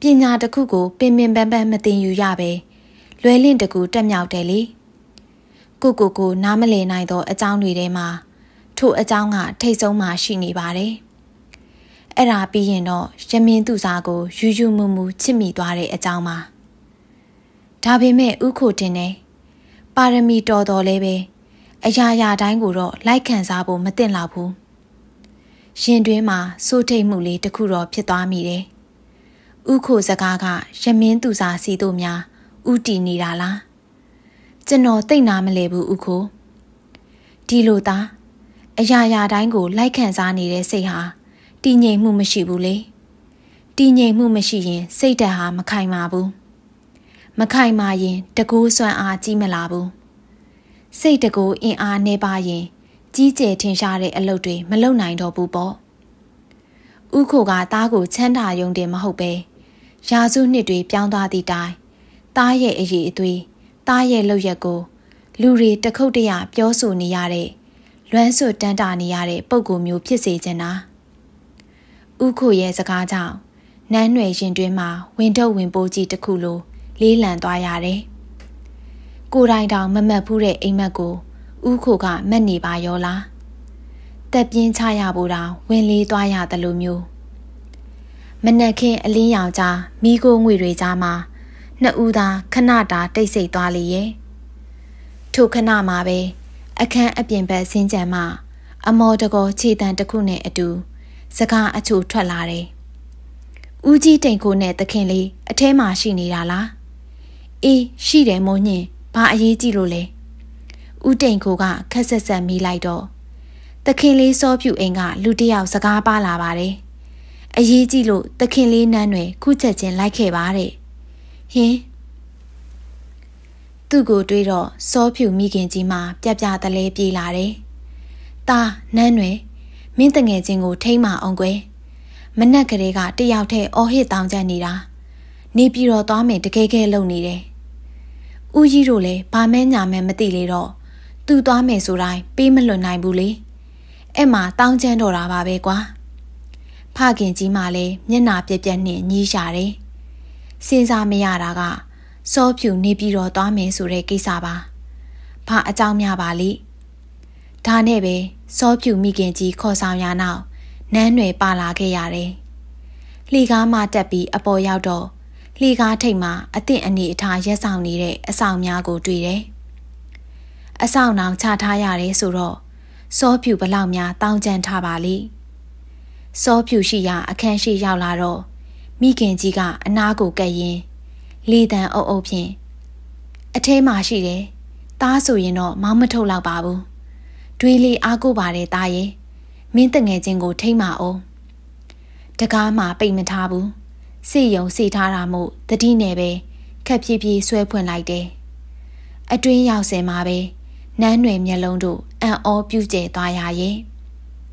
ပညာတစ်ခုကိုပင်ပင်ပန်းပန်းမသိယူရပဲလွယ်လင့်တကူတက်မြောက်တယ်လေကိုကိုကိုနားမလည်နိုင်သောအကြောင်းတွေထဲမှာထိုအကြောင်းကထိတ်ဆုံးမှရှိနေပါတယ်။အဲ့ဒါပြီးရင်တော့ရမင်း သူစာကိုယူယူမူမူချစ်မိသွားတဲ့အကြောင်းပါ။ဒါပေမဲ့ဥခိုတင်နေပါရမီတော်တော်လေးပဲအရာရာတိုင်းကိုတော့လိုက်ခံစားဖို့မသင့်လောက်ဘူး။ရင်တွင်းမှာစိုးထိတ်မှုလေးတစ်ခုတော့ဖြစ်သွားမိတယ်။ဥခိုစကားကရမင်းသူစာစီတို့များဥတီနေတာလား။ကျွန်တော်သိနာမလဲဘူးဥခိုဒီလိုသားအရာရာတိုင်းကိုလိုက်ခံစားနေတဲ့စိတ်ဟာတည်ငြိမ်မှုမရှိဘူးလေတည်ငြိမ်မှုမရှိရင်စိတ်ဓာတ်ဟာမခိုင်မာဘူးမခိုင်မာရင်တကိုးစွမ်းအားကြီးမလာဘူးစိတ်တကိုးအင်အားနှဲပါရင်ကြီးကျယ်ထင်ရှားတဲ့အလုပ်တွေမလုပ်နိုင်တော့ဘူးပေါ့ဥခိုကသားကိုချမ်းသာယုံတယ်မဟုတ်ပဲရာစုနှစ်တွေပြောင်းသွားသည့်တိုင်သားရဲ့အရေးအသွေးသားရဲ့လုပ်ရက်ကိုလူတွေတခုတ်တရပြောဆိုနေရတဲ့လွမ်းဆွတန်းတာနေရတဲ့ပုံကိုမျိုးဖြစ်စေချင်တာဥခိုရဲ့စကားကြောင့်နန်းနယ်ရင်တွင်းမှာဝင်ထုတ်ဝင်ပိုးကြီးတစ်ခုလို လေးလံသွားရတယ်။ကိုတိုင်တောင်မမတ်ဖူးတဲ့အိမ်မက်ကိုဥခိုကမက်နေပါရောလား။တက်ပြင်းချရဖို့တောင်ဝင်လေးသွားရတယ်လို့မျိုးမနက်ခင်းအလင်းရောင်ကြားမိကိုငွေတွေကြားမှာနှစ်ဦးသာခဏတာတိတ်ဆိတ်သွားလေရဲ့ထို့ခဏမှာပဲအခန်းအပြင်ဘက်ဆင်းကြံမှအမော်တကောခြေတံတစ်ခုနဲ့အတူစကားအချို့ထွက်လာတယ်။ဦးကြီးတိန်ကိုနဲ့သခင်လေးအထဲမှာရှိနေတာလား။အေးရှိတယ်မိုးညင်ဘာအရေးကြီးလို့လဲ။ဦးတိန်ကိုကခက်ဆက်ဆက်မိလိုက်တော့သခင်လေးစောပြူအိမ်ကလူတယောက်စကားပါလာပါတယ်။အရေးကြီးလို့သခင်လေးနန်းွယ်ခုချက်ချင်းလိုက်ခဲ့ပါတဲ့။ဟင်းသူ့ကိုတွေးတော့စောဖြူမိခင်ကြီးမှပြပြတလဲပြေးလာတယ်။ตาနန်းတွင်မင်းတငယ်ချင်းကို ထိမ့်မအောင်ကွယ်။မနက်ကလေးကတယောက်တည်းအော်ဟစ်တောင်းကြနေတာ။နေပြီးတော့သွားမယ်တကယ်ကဲလုံနေတယ်။ဦးကြီးတို့လည်းဘာမဲညာမဲမသိလေတော့သူသွားမယ်ဆိုတိုင်းပေးမလွတ်နိုင်ဘူးလေ။အဲ့မှာတောင်းချမ်းတော့တာပါပဲကွာ။ဖခင်ကြီးမှလည်းမျက်နာပြက်ပြက်နဲ့ညှိရှာတယ်။စဉ်းစားမရတာကစောဖြူနေပြီးတော့သွားမယ်ဆိုတဲ့ကိစ္စပါ။ဘာအကြောင်းများပါလိ။ဒါနဲ့ပဲစောဖြူမိခင်ကြီးခေါ်ဆောင်ရနောက်နန်းနယ်ပါလာခဲ့ရတယ်။လှီကားမှတက်ပြီးအပေါ်ရောက်တော့လှီကားထိတ်မှာအသင့်အနေအထားရက်ဆောင်နေတဲ့အဆောင်များကိုတွေ့တယ်။အဆောင်အောင်ချထားရတယ်ဆိုတော့စောဖြူဘလောက်များတောင်းကြံထားပါလိ။စောဖြူရှိရာ အခန်းရှိရောက်လာတော့မိခင်ကြီးကအနာကိုကပ်ရင်းလေတံအုပ်အုပ်ဖြင့်အထဲမှာရှိတယ်။သားဆိုရင်တော့မောင်းမထုတ်လောက်ပါဘူး။တွေးလေးအားကိုပါတယ်သားရဲ့။မင်းတငယ်ချင်းကို ထိမ့်ပါအောင်။တကားမှပိတ်မထားဘူး။စေယုံစေထားတာမို့တတိနယ်ပဲခက်ဖြည်းဖြည်းဆွဲဖွင့်လိုက်တယ်။အတွင်းရောက်စင်မှာပဲနန်းနယ်မျက်လုံးတို့အံ့ဩပြုကျဲသွားရရဲ့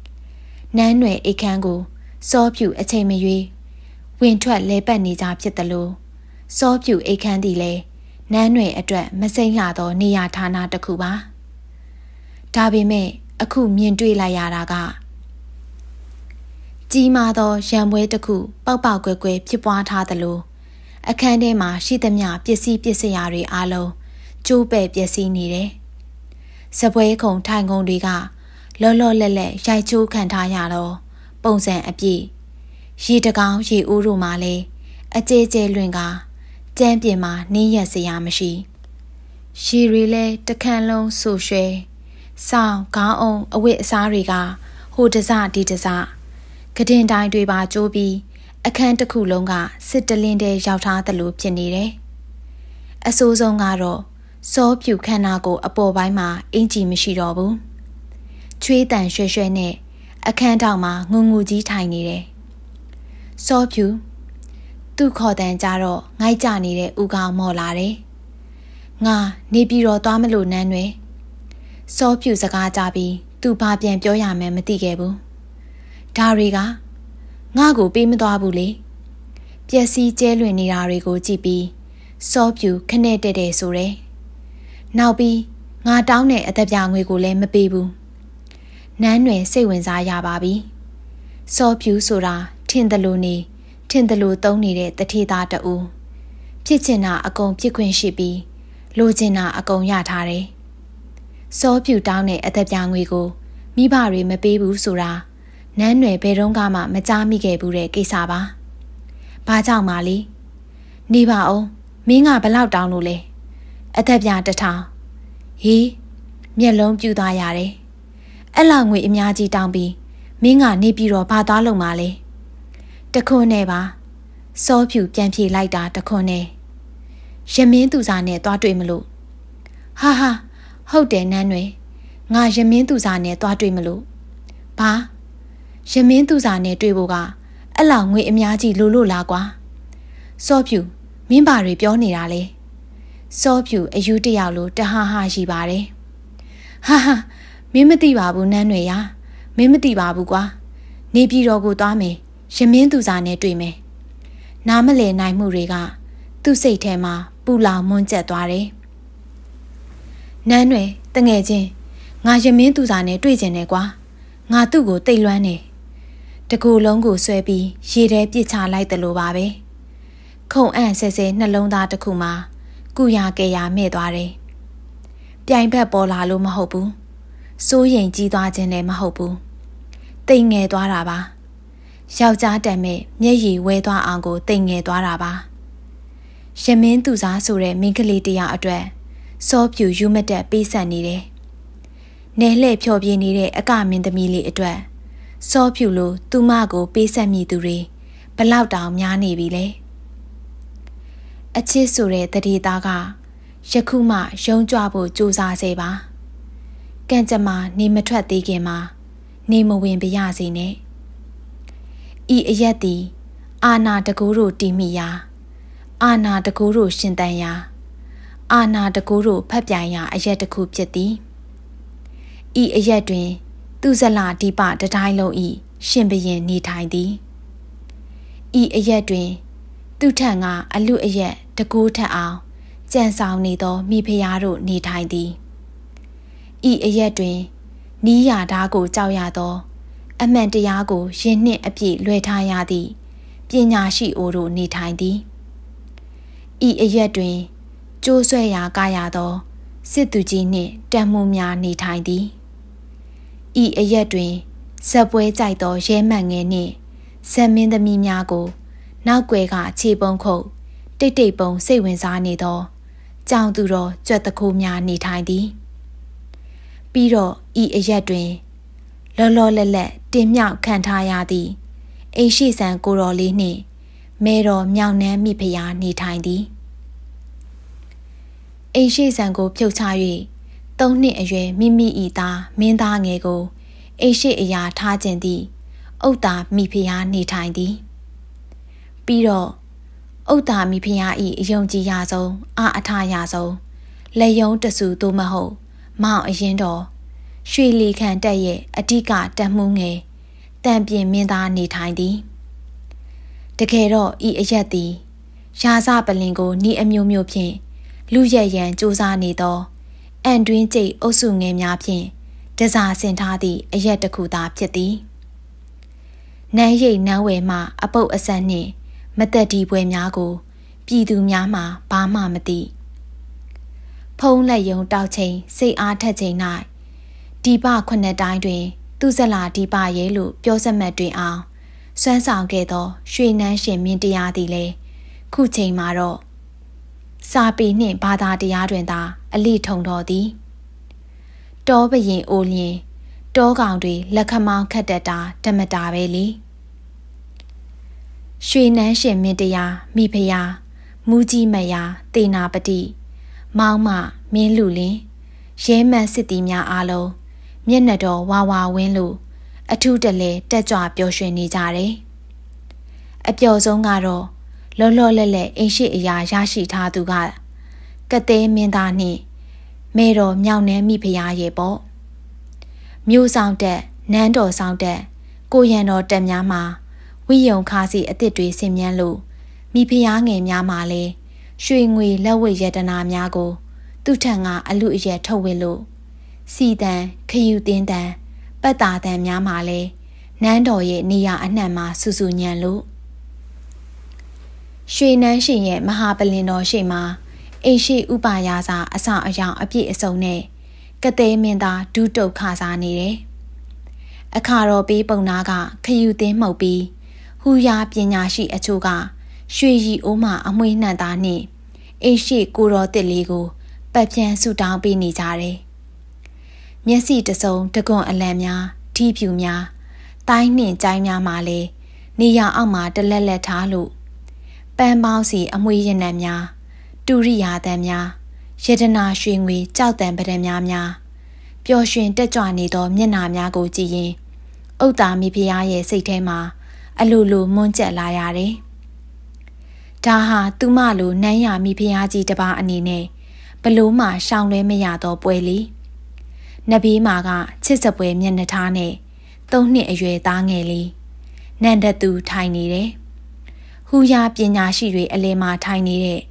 ။နန်းနယ်အိတ်ခမ်းကို စောပြူအချိန်မရွေးဝင်ထွက်လဲပတ်နေကြဖြစ်တယ်လို့စောပြူအိတ်ခမ်းသည်လဲနန်းတွင်အတွက် မစိမ့်လှသော နေရာဌာနတစ်ခုပါဒါပေမဲ့အခုမြင်တွေ့လိုက်ရတာကကြီးမားသောရံပွဲတစ်ခုပေါက်ပေါက်ကွယ်ကွယ်ဖြစ်ပွားထားသလို အခန်းထဲမှာရှိသမျှပစ္စည်းပစ္စယတွေအလုံးကျိုးပဲ့ပျက်စီးနေတယ်။စပွဲခုံထိုင်ခုံတွေကလောလောလတ်လတ်ရိုက်ချိုးခံထားရတော့ပုံစံအပြည့်ရေတကောင်ရေအိုးတို့မှလည်းအကျဲကျဲလွင်ကားကြမ်းပြင်မှာနင်းရက်စရာမရှိ ရှည်တွေလဲတခန့်လုံးဆူရွှဲဆောင်ခေါင်းအောင်အဝတ်အစားတွေကဟိုတစဒီတစကဒင်တိုင်းတွေပါကျိုးပြီးအခန်းတစ်ခုလုံးကစစ်တလင်းတဲ့ရောက်ထားသလိုဖြစ်နေတယ်အဆိုးဆုံးကတော့စောပြူခန္ဓာကို အပေါ်ပိုင်းမှာအင်ကြီးမရှိတော့ဘူးချွေးတန်ရွှဲရွှဲနဲ့အခန်းတောင်မှာငုံငူကြီးထိုင်နေတယ်စောပြူသူ့ခေါ်တန်ကြတော့ငိုက်ကြနေတဲ့ဦးကောင်မော်လာတယ်။ငါနေပြည်တော်သွားမလို့နန်းတွင်စောပြူစကားကြပြီးသူဘာပြန်ပြောရမယ်မသိခဲ့ဘူး။ဒါတွေကငါ့ကိုပေးမသွားဘူးလေ။ပျက်စီးကျဲလွင်နေတာတွေကိုကြည့်ပြီးစောပြူခနဲ့တဲ့တဲ့ဆိုတယ်။နောက်ပြီးငါတောင်းတဲ့အသက်ပြငွေကိုလည်းမပေးဘူး။နန်းတွင်စိတ်ဝင်စားရပါပြီ။စောပြူဆိုတာထင်သလိုနေထင်သလိုသုံးနေတဲ့တထေသားတူဖြစ်ချင်တာအကုန်ပြစ်ခွင့်ရှိပြီးလိုချင်တာအကုန်ရထားတယ်။စောပြူတောင်းတဲ့အသက်ပြငွေကိုမိဘတွေမပေးဘူးဆိုတာနန်းနယ်ဘယ်တော့မှ မကြားမိခဲ့ဘူးတဲ့ကိစ္စပါ။ဘာကြောင့်ပါလဲ။နေပါအောင်မင်းကဘလောက်တောင်းလို့လဲ။အသက်ပြတထောင်။ဟေးမျက်လုံးပြူသွားရတယ်။အဲ့လောက်ငွေအများကြီးတောင်းပြီးမင်းကနေပြီးတော့ဘာသွားလုပ်မှာလဲ။တခွန်းနဲ့ပါစောဖြူပြန်ပြေးလိုက်တာတခွန်းနဲ့ရမင်းသူစားနဲ့သွားတွေ့မလို့ဟာဟာဟုတ်တယ်နန်းတွင်ငါရမင်းသူစားနဲ့သွားတွေ့မလို့ဘာရမင်းသူစားနဲ့တွေ့ဖို့ကအဲ့လောက်ငွေအများကြီးလိုလို့လားကွာစောဖြူမင်းဘာတွေပြောနေတာလဲစောဖြူအယူတယောက်လိုတဟာဟာရှိပါတယ်ဟာဟာမင်းမသိပါဘူးနန်းတွင်ရာမင်းမသိပါဘူးကွာနေပြည်တော်ကိုသွားမယ်ရမင်းသူစားနဲ့တွေ့မယ်။နားမလည်နိုင်မှုတွေက သူ့စိတ်ထဲမှာ ပူလောင်မွန်းကျက်သွားတယ်။နန်းရွယ်တငယ်ချင်းငါရမင်းသူစားနဲ့တွေ့ကျင်တယ်ကွာ။ငါသူ့ကိုတိတ်လွမ်းတယ်။တကူလုံးကိုဆွဲပြီးရေထဲပစ်ချလိုက်တယ်လို့ပါပဲ။ခုံအံ့ဆဲဆဲနှလုံးသားတစ်ခုမှာကုရကေရမဲ့သွားတယ်။ပြိုင်ဘက်ပေါ်လာလို့မဟုတ်ဘူး။စိုးရိမ်ကြီးသွားခြင်းလည်းမဟုတ်ဘူး။တိမ်ငယ်သွားတာပါ။ယောက်ျားတံမဲ့မျက်ရည်ဝဲသွားအောင်ကိုတိမ်ငယ်သွားတာပါရမင်းသူစားဆိုတဲ့မိန်းကလေးတယောက်အတွက်စောပြူယူမတက်ပေးဆက်နေတယ်နယ်လှဲ့ဖြော်ပြနေတဲ့အကမင်းသမီးလေးအတွက်စောပြူလိုသူမကိုပေးဆက်မိသူတွေဘလောက်တောင်များနေပြီလဲအချစ်ဆိုတဲ့တတိသားကယခုမှယုံကြဖို့ကြိုးစားစေပါကံကြမ္မာနေမထွက်သေးခင်မှာနေမဝင်ပြရစေနဲ့ဤအရက်သည်အာနာတကိုးတို့တည်မိရာအာနာတကိုးတို့ရှင်တန်ရာအာနာတကိုးတို့ဖက်ပြိုင်ရာအရက်တစ်ခုဖြစ်သည်ဤအရက်တွင် သူဇလာဒီပတတိုင်းလုံးဤရှင်ဘရင်နေထိုင်သည်ဤအရက်တွင် သူထံကအလူအရက်တကိုးထက်အောင်ကြံဆောင်နေသောမိဖုရားတို့နေထိုင်သည်ဤအရက်တွင် နီးရဓားကိုကြောက်ရသောအမှန်တရားကိုရင်နှင့်အပြည့်လွှဲထားရသည့်ပညာရှိအိုတို့နေထိုင်သည်ဤအရက်တွင်ကြိုးဆွဲရာကာရသောစစ်သူကြီးနှင့်တန်မှုများနေထိုင်သည်ဤအရက်တွင်ဇက်ပွဲကြိုက်သောရဲမှန်ငယ်နှင့်ဇက်မင်းသမီးများကိုနောက်ွယ်ကခြေပုံခုတ်တိတ်တိတ်ပုံ စိတ်ဝင်စားနေသောကြောင်သူတော်ကြွက်တခိုးများနေထိုင်သည်ပြီးတော့ဤအရက်တွင်လောလောလတ်လတ်တင်မြောက်ခံထားရသည်အိရှိဆန်ကိုတော်လေးနှင့်မဲတော်မြောင်နှမ်းမိဖုရားနေထိုင်သည်အိရှိဆန်ကိုဖြုတ်ချ၍သုံးနှစ်အရွယ်မိမိဤသားမင်းသားငယ်ကိုအိရှိအရာထားခြင်းသည်အုတ်တာမိဖုရားနေထိုင်သည်ပြီးတော့အုတ်တာမိဖုရားဤအယုံကြည်ရဆုံးအာအထရဆုံးလက်ယုံတဆူသို့မဟုတ်မောင်အရင်တော်ရွှေလီခံတက်ရဲ့အဓိကတက်မှုငယ်တံပြင်မင်းသားနေထိုင်သည်တကယ်တော့ဤအရက်သည်ရာဇပလင်ကိုဤအမျိုးမျိုးဖြင့်လူရက်ရန်စူးစားနေသောအန်တွင်းကျိတ်အုပ်စုငယ်များဖြင့်တစားဆင်ထားသည့်အရက်တစ်ခုသာဖြစ်သည်နန်းရိပ်နန်းဝယ်မှ အပုပ်အဆက်နှင့်မသက်တီပွဲများကိုပြည်သူများမှဘာမှမသိဖုံးလက်ယုံတောက်ချိန်စိတ်အားထက်ချိန်၌ဒီပခုနှစ်တိုင်းတွင် သူဇလာဒီပရဲလို့ပြောစမှတ်တွင်အောင်စွမ်းဆောင်ခဲ့သော ရွှေနန်းရှင်မြင့်တရားသည်လည်းခုချိန်မှာတော့စာပေနှင့်ဘာသာတရားတွင်သာအလိထုံတော်သည်တောပရင်အိုလျင်တောကောင်တွေလက်ခမောင်းခတ်တက်တာဓမတာပဲလေရွှေနန်းရှင်မြင့်တရားမိဖုရားမူကြီးမယားတေနာပတိမောင်းမမင်းလူလင်းရဲမှန်စစ်သည်များအားလုံးမျက်နှာတော်ဝါဝါဝင်းလို့အထုတလဲတက်ကြွပျော်ရွှင်နေကြတယ်။အပျော်ဆုံးကတော့လောလောလတ်လတ်အိမ်ရှိအရာရရှိထားသူကကတဲ့မင်းသားနှင့်မေတော်မြောင်နှဲမိဖုရားရဲ့ပေါ့။မြို့ဆောင်တက်နန်းတော်ဆောင်တက်ကိုရန်တော်တက်များမှာဝိယုံခါစီအစ်စ်တွေဆင်မြန်းလို့မိဖုရားငယ်များမှာလဲရွှေငွေလက်ဝတ်ယတနာများကို သူ့ထံကအလူအယက်ထုတ်ဝေလို့စီတန်ခယူတင်တန်ပတ်တာတန်များမှာလဲနန်းတော်ရဲ့နေရာအနှံ့မှာစူစူညံလို့ရွှေနန်းရှင်ရဲ့မဟာပလင်တော်ရှိမှာအိမ်ရှိဥပါယာစာအဆောင်အယောင်အပြည့်အစုံနဲ့ကသေးမင်းသားဒုတုတ်ခစားနေတယ်။အခါတော်ပေးပုံနာကခယူသင်းမှုတ်ပြီးဟူရာပညာရှိအချို့ကရွှေရီအိုးမှ အမွှေးနှံသားနှင့်အိမ်ရှိကိုတော်တစ်လေးကိုပတ်ပြန်ဆူတောင်းပေးနေကြတယ်။မျက်စိတစုံတကွန်အလံများထီးပြူများတိုင်းနှင်ကြိုင်းများမှာလဲနေရအောက်မှာတလက်လက်ထားလို့ပန်းပေါင်းစီအမွေရနံများတူရိယာတန်များယတနာရွှေငွေကြောက်တန်ပဒံများများပျော်ရွှင်တက်ကြွနေသောမျက်နာများကိုကြည့်ရင်ဥတ္တာမိဖုရားရဲ့စိတ်ထဲမှာ အလိုလိုမွန်းကျက်လာရတယ်။ဒါဟာသူမလိုနန်းရမိဖုရားကြီးတစ်ပါးအနေနဲ့ဘလို့မှရှောင်လွဲမရတော့ပွဲလေး။နဘေးမာကချစ်စပွဲမျက်နှာထားနဲ့သုံးနှစ်အရွယ်သားငယ်လေးနန္ဒသူထိုင်နေတယ်။ဟူယာပညာရှိတွေအလယ်မှာထိုင်နေတဲ့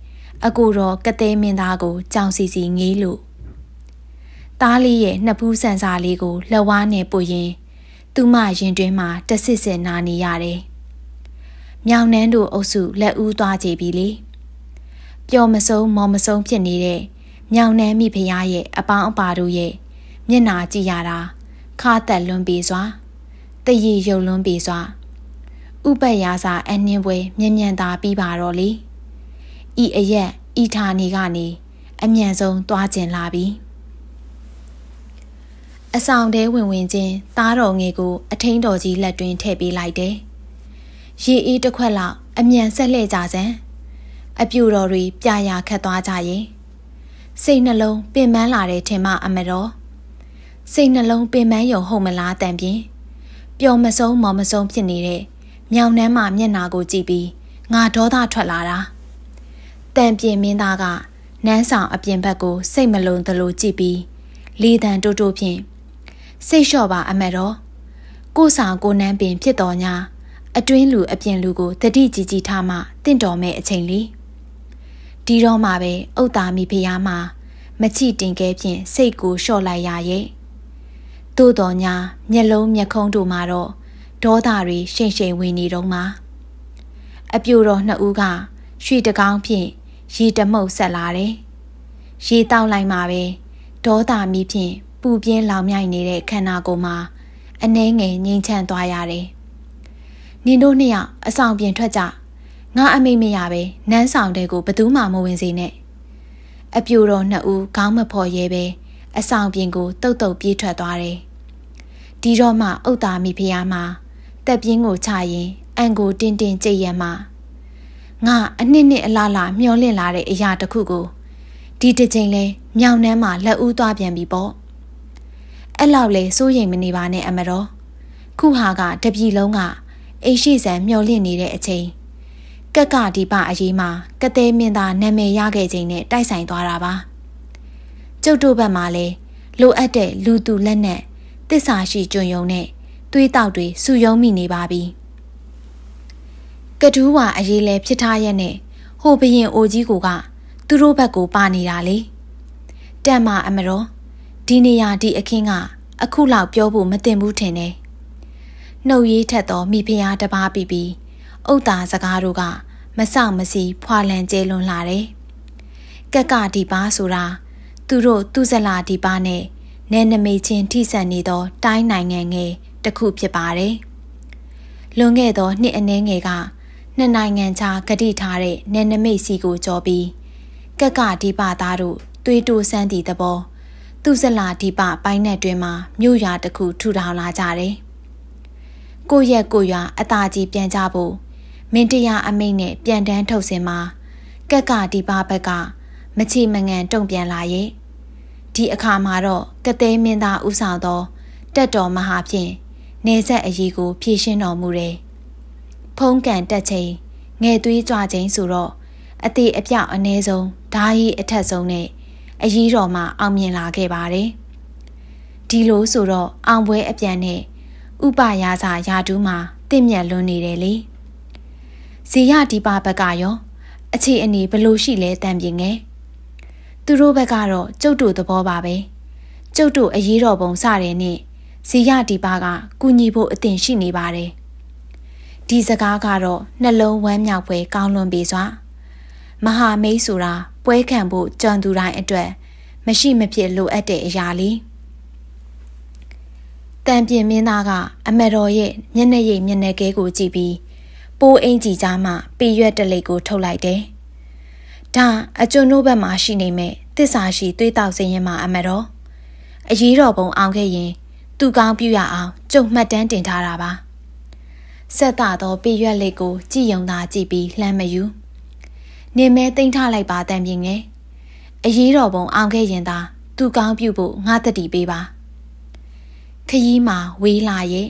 အကိုတော်ကသေးမင်းသားကိုကြောင်စီစီငေးလို့သားလေးရဲ့နှစ်ဖူးဆန်စာလေးကိုလက်ဝါးနဲ့ပွရင်သူမရင်တွင်မှတဆစ်ဆစ်နာနေရတယ်။မြောင်နှန်းတို့အုပ်စုလက်ဦးသွားကြပြီလေ။ပျော်မဆုံးမော်မဆုံးဖြစ်နေတဲ့မြောင်နှန်းမိဖုရားရဲ့အပေါင်းအပါတို့ရဲ့မျက်နာကြည့်ရတာခါသက်လွန်ပြီးစွာတည်ရည်ယုံလွန်ပြီးစွာ ဥပယစာအနှင်းပွဲမြင်မြန်သာပြီးပါတော့လေဤအရက်ဤဌာနေကနေအမြန်ဆုံးသွားကျင်လာပြီအဆောင်တဲဝင်ဝင်ချင်းသားတော်ငယ်ကိုအထင်းတော်ကြီးလက်တွင်ထည့်ပေးလိုက်တယ်ရေအေးတစ်ခွက်လောက်အမြန်ဆက်လှည့်ကြစမ်းအပြူတော်တွေပြာရာခတ်သွားကြရင်စိတ်နှလုံးပင်ပန်းလာတဲ့ထင်မှအမတော်စိတ်နှလုံးပင်ပန်းယုံဟုတ်မလားတန်ပြင်းပျော်မဆုံးမော်မဆုံးဖြစ်နေတဲ့မြောင်နှမ်းမှမျက်နာကိုကြည့်ပြီးငါဒေါသထွက်လာတာတန်ပြင်းမင်းသားကနန်းဆောင်အပြင်ဘက်ကိုစိတ်မလုံသလိုကြည့်ပြီးလေတံတိုးတိုးဖြင့်စိတ်လျှော့ပါအမတ်တော်ကိုဆောင်ကိုနန်းပင်ဖြစ်တော်ညာအတွင်းလူအပြင်လူကိုတတိကြီးကြီးထားမှတင့်တော်မဲ့အချိန်လေးဒီတော့မှပဲအုတ်တာမီဖျားမှာမချီတင်ခဲဖြင့်စိတ်ကိုလျှော့လိုက်ရရဲ့သို့တော်ညာမျက်လုံးမျက်ခုံးတို့မှာတော့ဒေါသတွေရှိန်ရှိန်ဝင်နေတုံးမှာအပြိုတော်နှစ်ဦးကရွှေတကောင်းဖြင့်ရေတမုတ်ဆက်လာတယ်။ရေတောက်လိုက်မှပဲဒေါသမီးဖြင့်ပူပြင်းလောင်မြိုက်နေတဲ့ခန္ဓာကိုယ်မှာ အနှဲငယ်ငြိမ်ချမ်းသွားရတယ်။နင်တို့နှစ်ယောက်အဆောင်ပြင်ထွက်ကြငါအမိတ်မရပဲနန်းဆောင်တဲကိုဘသူမှမဝင်စေနဲ့။အပြိုတော်နှစ်ဦးခေါင်းမဖော်ရဲပဲအဆောင်ပြင်ကိုတုတ်တုတ်ပြေးထွက်သွားတယ်။ဒီတော့မှအုတ်သားမိဖုရားမှာတက်ပြင်းကိုချရင်အံကိုတင်းတင်းကြိတ်ရမှာငါအနှစ်နှစ်အလားလားမျောလင့်လာတဲ့အရာတစ်ခုကိုဒီတစ်ချိန်လဲမြောင်နှမ်းမှာလက်ဦးသွားပြန်ပြီပေါ့အဲ့လောက်လဲစိုးရိမ်မနေပါနဲ့အမတော် ခုဟာကတပြီလုံးကအိရှိဆန်မျောလင့်နေတဲ့အချိန်ကက်ကဒီပအရေးမှာကသေးမင်းသားနာမည်ရခဲ့ချိန်နဲ့တိုက်ဆိုင်သွားတာပါကျုပ်တို့ဘက်မှာလဲလိုအပ်တဲ့လူသူလက်နက်တစ္ဆာရှိကျွံယုံနဲ့သွေးတောက်တွေစုယုံမိနေပါပြီကတူးဝါအရေးလဲဖြစ်ထားရက်နဲ့ဟိုဘရင်အိုကြီးကိုကသူတို့ဘက်ကိုပါနေတာလေတမ်မာအမရောဒီနေရာဒီအခင်းကအခုလောက်ပြောဖို့မတင်ဘူးထင်တယ်နှုတ်ရည်ထက်သောမိဖုရားတပါးပြီးပြီးဥတ္တာစကားတို့ကမဆောင်မစီဖွာလန်ကျဲလွန်လာတယ်ကက်ကဒီပါဆိုတာသူတို့သူဇလာဒီပါနဲ့နယ်နမိတ်ချင်းထိစပ်နေသောတိုင်းနိုင်ငံငယ်တစ်ခုဖြစ်ပါတယ်။လွန်ခဲ့သောနှစ်အနည်းငယ်ကနှစ်နိုင်ငံခြားကတိထားတဲ့နယ်နမိတ်စီကိုကြော်ပြီးကက်ကဒီပသားတို့သွေးတိုးဆန်းသည့်သဘောသူဇလာဒီပပိုင်းနယ်တွင်မှမြို့ရွာတစ်ခုထူထောင်လာကြတယ်။ကိုရက်ကိုရွာအသာကြီးပြန်ကြဖို့မင်းတရားအမိန့်နဲ့ပြန်တန်းထုတ်စင်မှာကက်ကဒီပဘက်ကမချီမငံတုံပြန်လာရဲ့ဒီအခါမှာတော့ကသဲမင်းသားဥဆောင်သောတက်တော်မဟာဖြင့်နေဆက်အရေးကိုဖြည့်ရှင်းတော်မူတယ်။ဖုံးကန်တက်ချိန်ငယ်သွေးကြွချိန်ဆိုတော့အသေးအပြောက်အ ਨੇ ဆုံးဓာရီအထက်ဆုံးနဲ့အရေးတော်မှာအောင်မြင်လာခဲ့ပါတယ်။ဒီလိုဆိုတော့အောင်ပွဲအပြန်နဲ့ဥပယာစာယာတူးမှာတင့်မြတ်လွန်းနေတယ်လေ။ဇေယဒီပါဘကရောအခြေအနေဘလို့ရှိလဲတံပြင်ငယ်။သူတို့ဘက်ကတော့ကျုပ်တို့သဘောပါပဲကျုပ်တို့အရေးတော်ပုံစတယ်နဲ့ဇီယဒီပါကကူညီဖို့အသင့်ရှိနေပါတယ်ဒီစကားကတော့နှလုံးဝမ်းမြောက်ပွဲကောင်းလွန်ပေစွာ မဟာမိတ်ဆိုတာပွဲခံဖို့ကြံသူတိုင်းအတွက်မရှိမဖြစ်လိုအပ်တဲ့အရာလေးတန်ပြင်းမင်းသားကအမတော်ရဲ့မျက်နှာရည်မျက်နှာကဲကိုကြည့်ပြီး ပိုးအင်ကြီးကြားမှပေရွက်တလိပ်ကိုထုတ်လိုက်တယ်။ဒါအကျွန်တို့ဘက်မှာရှိနေမဲ့တစ္ဆာရှိသွေးတောက်စင်းရင်မှာအမတော်အရေးတော်ပုံအောင်ခဲ့ရင် သူကောင်းပြုရအောင်ကြုံမှတ်တမ်းတင်ထားတာပါဆက်တာသောပေရွက်လေးကိုကြည်ယုံသာကြည့်ပြီးလှမ်းမယူနေမဲတိမ့်ထလိုက်ပါတန်ပြင်းငယ်အရေးတော်ပုံအောင်ခဲ့ရင်သာ သူကောင်းပြုဖို့ငါတတိပေးပါခရီးမှာဝေးလာရဲ့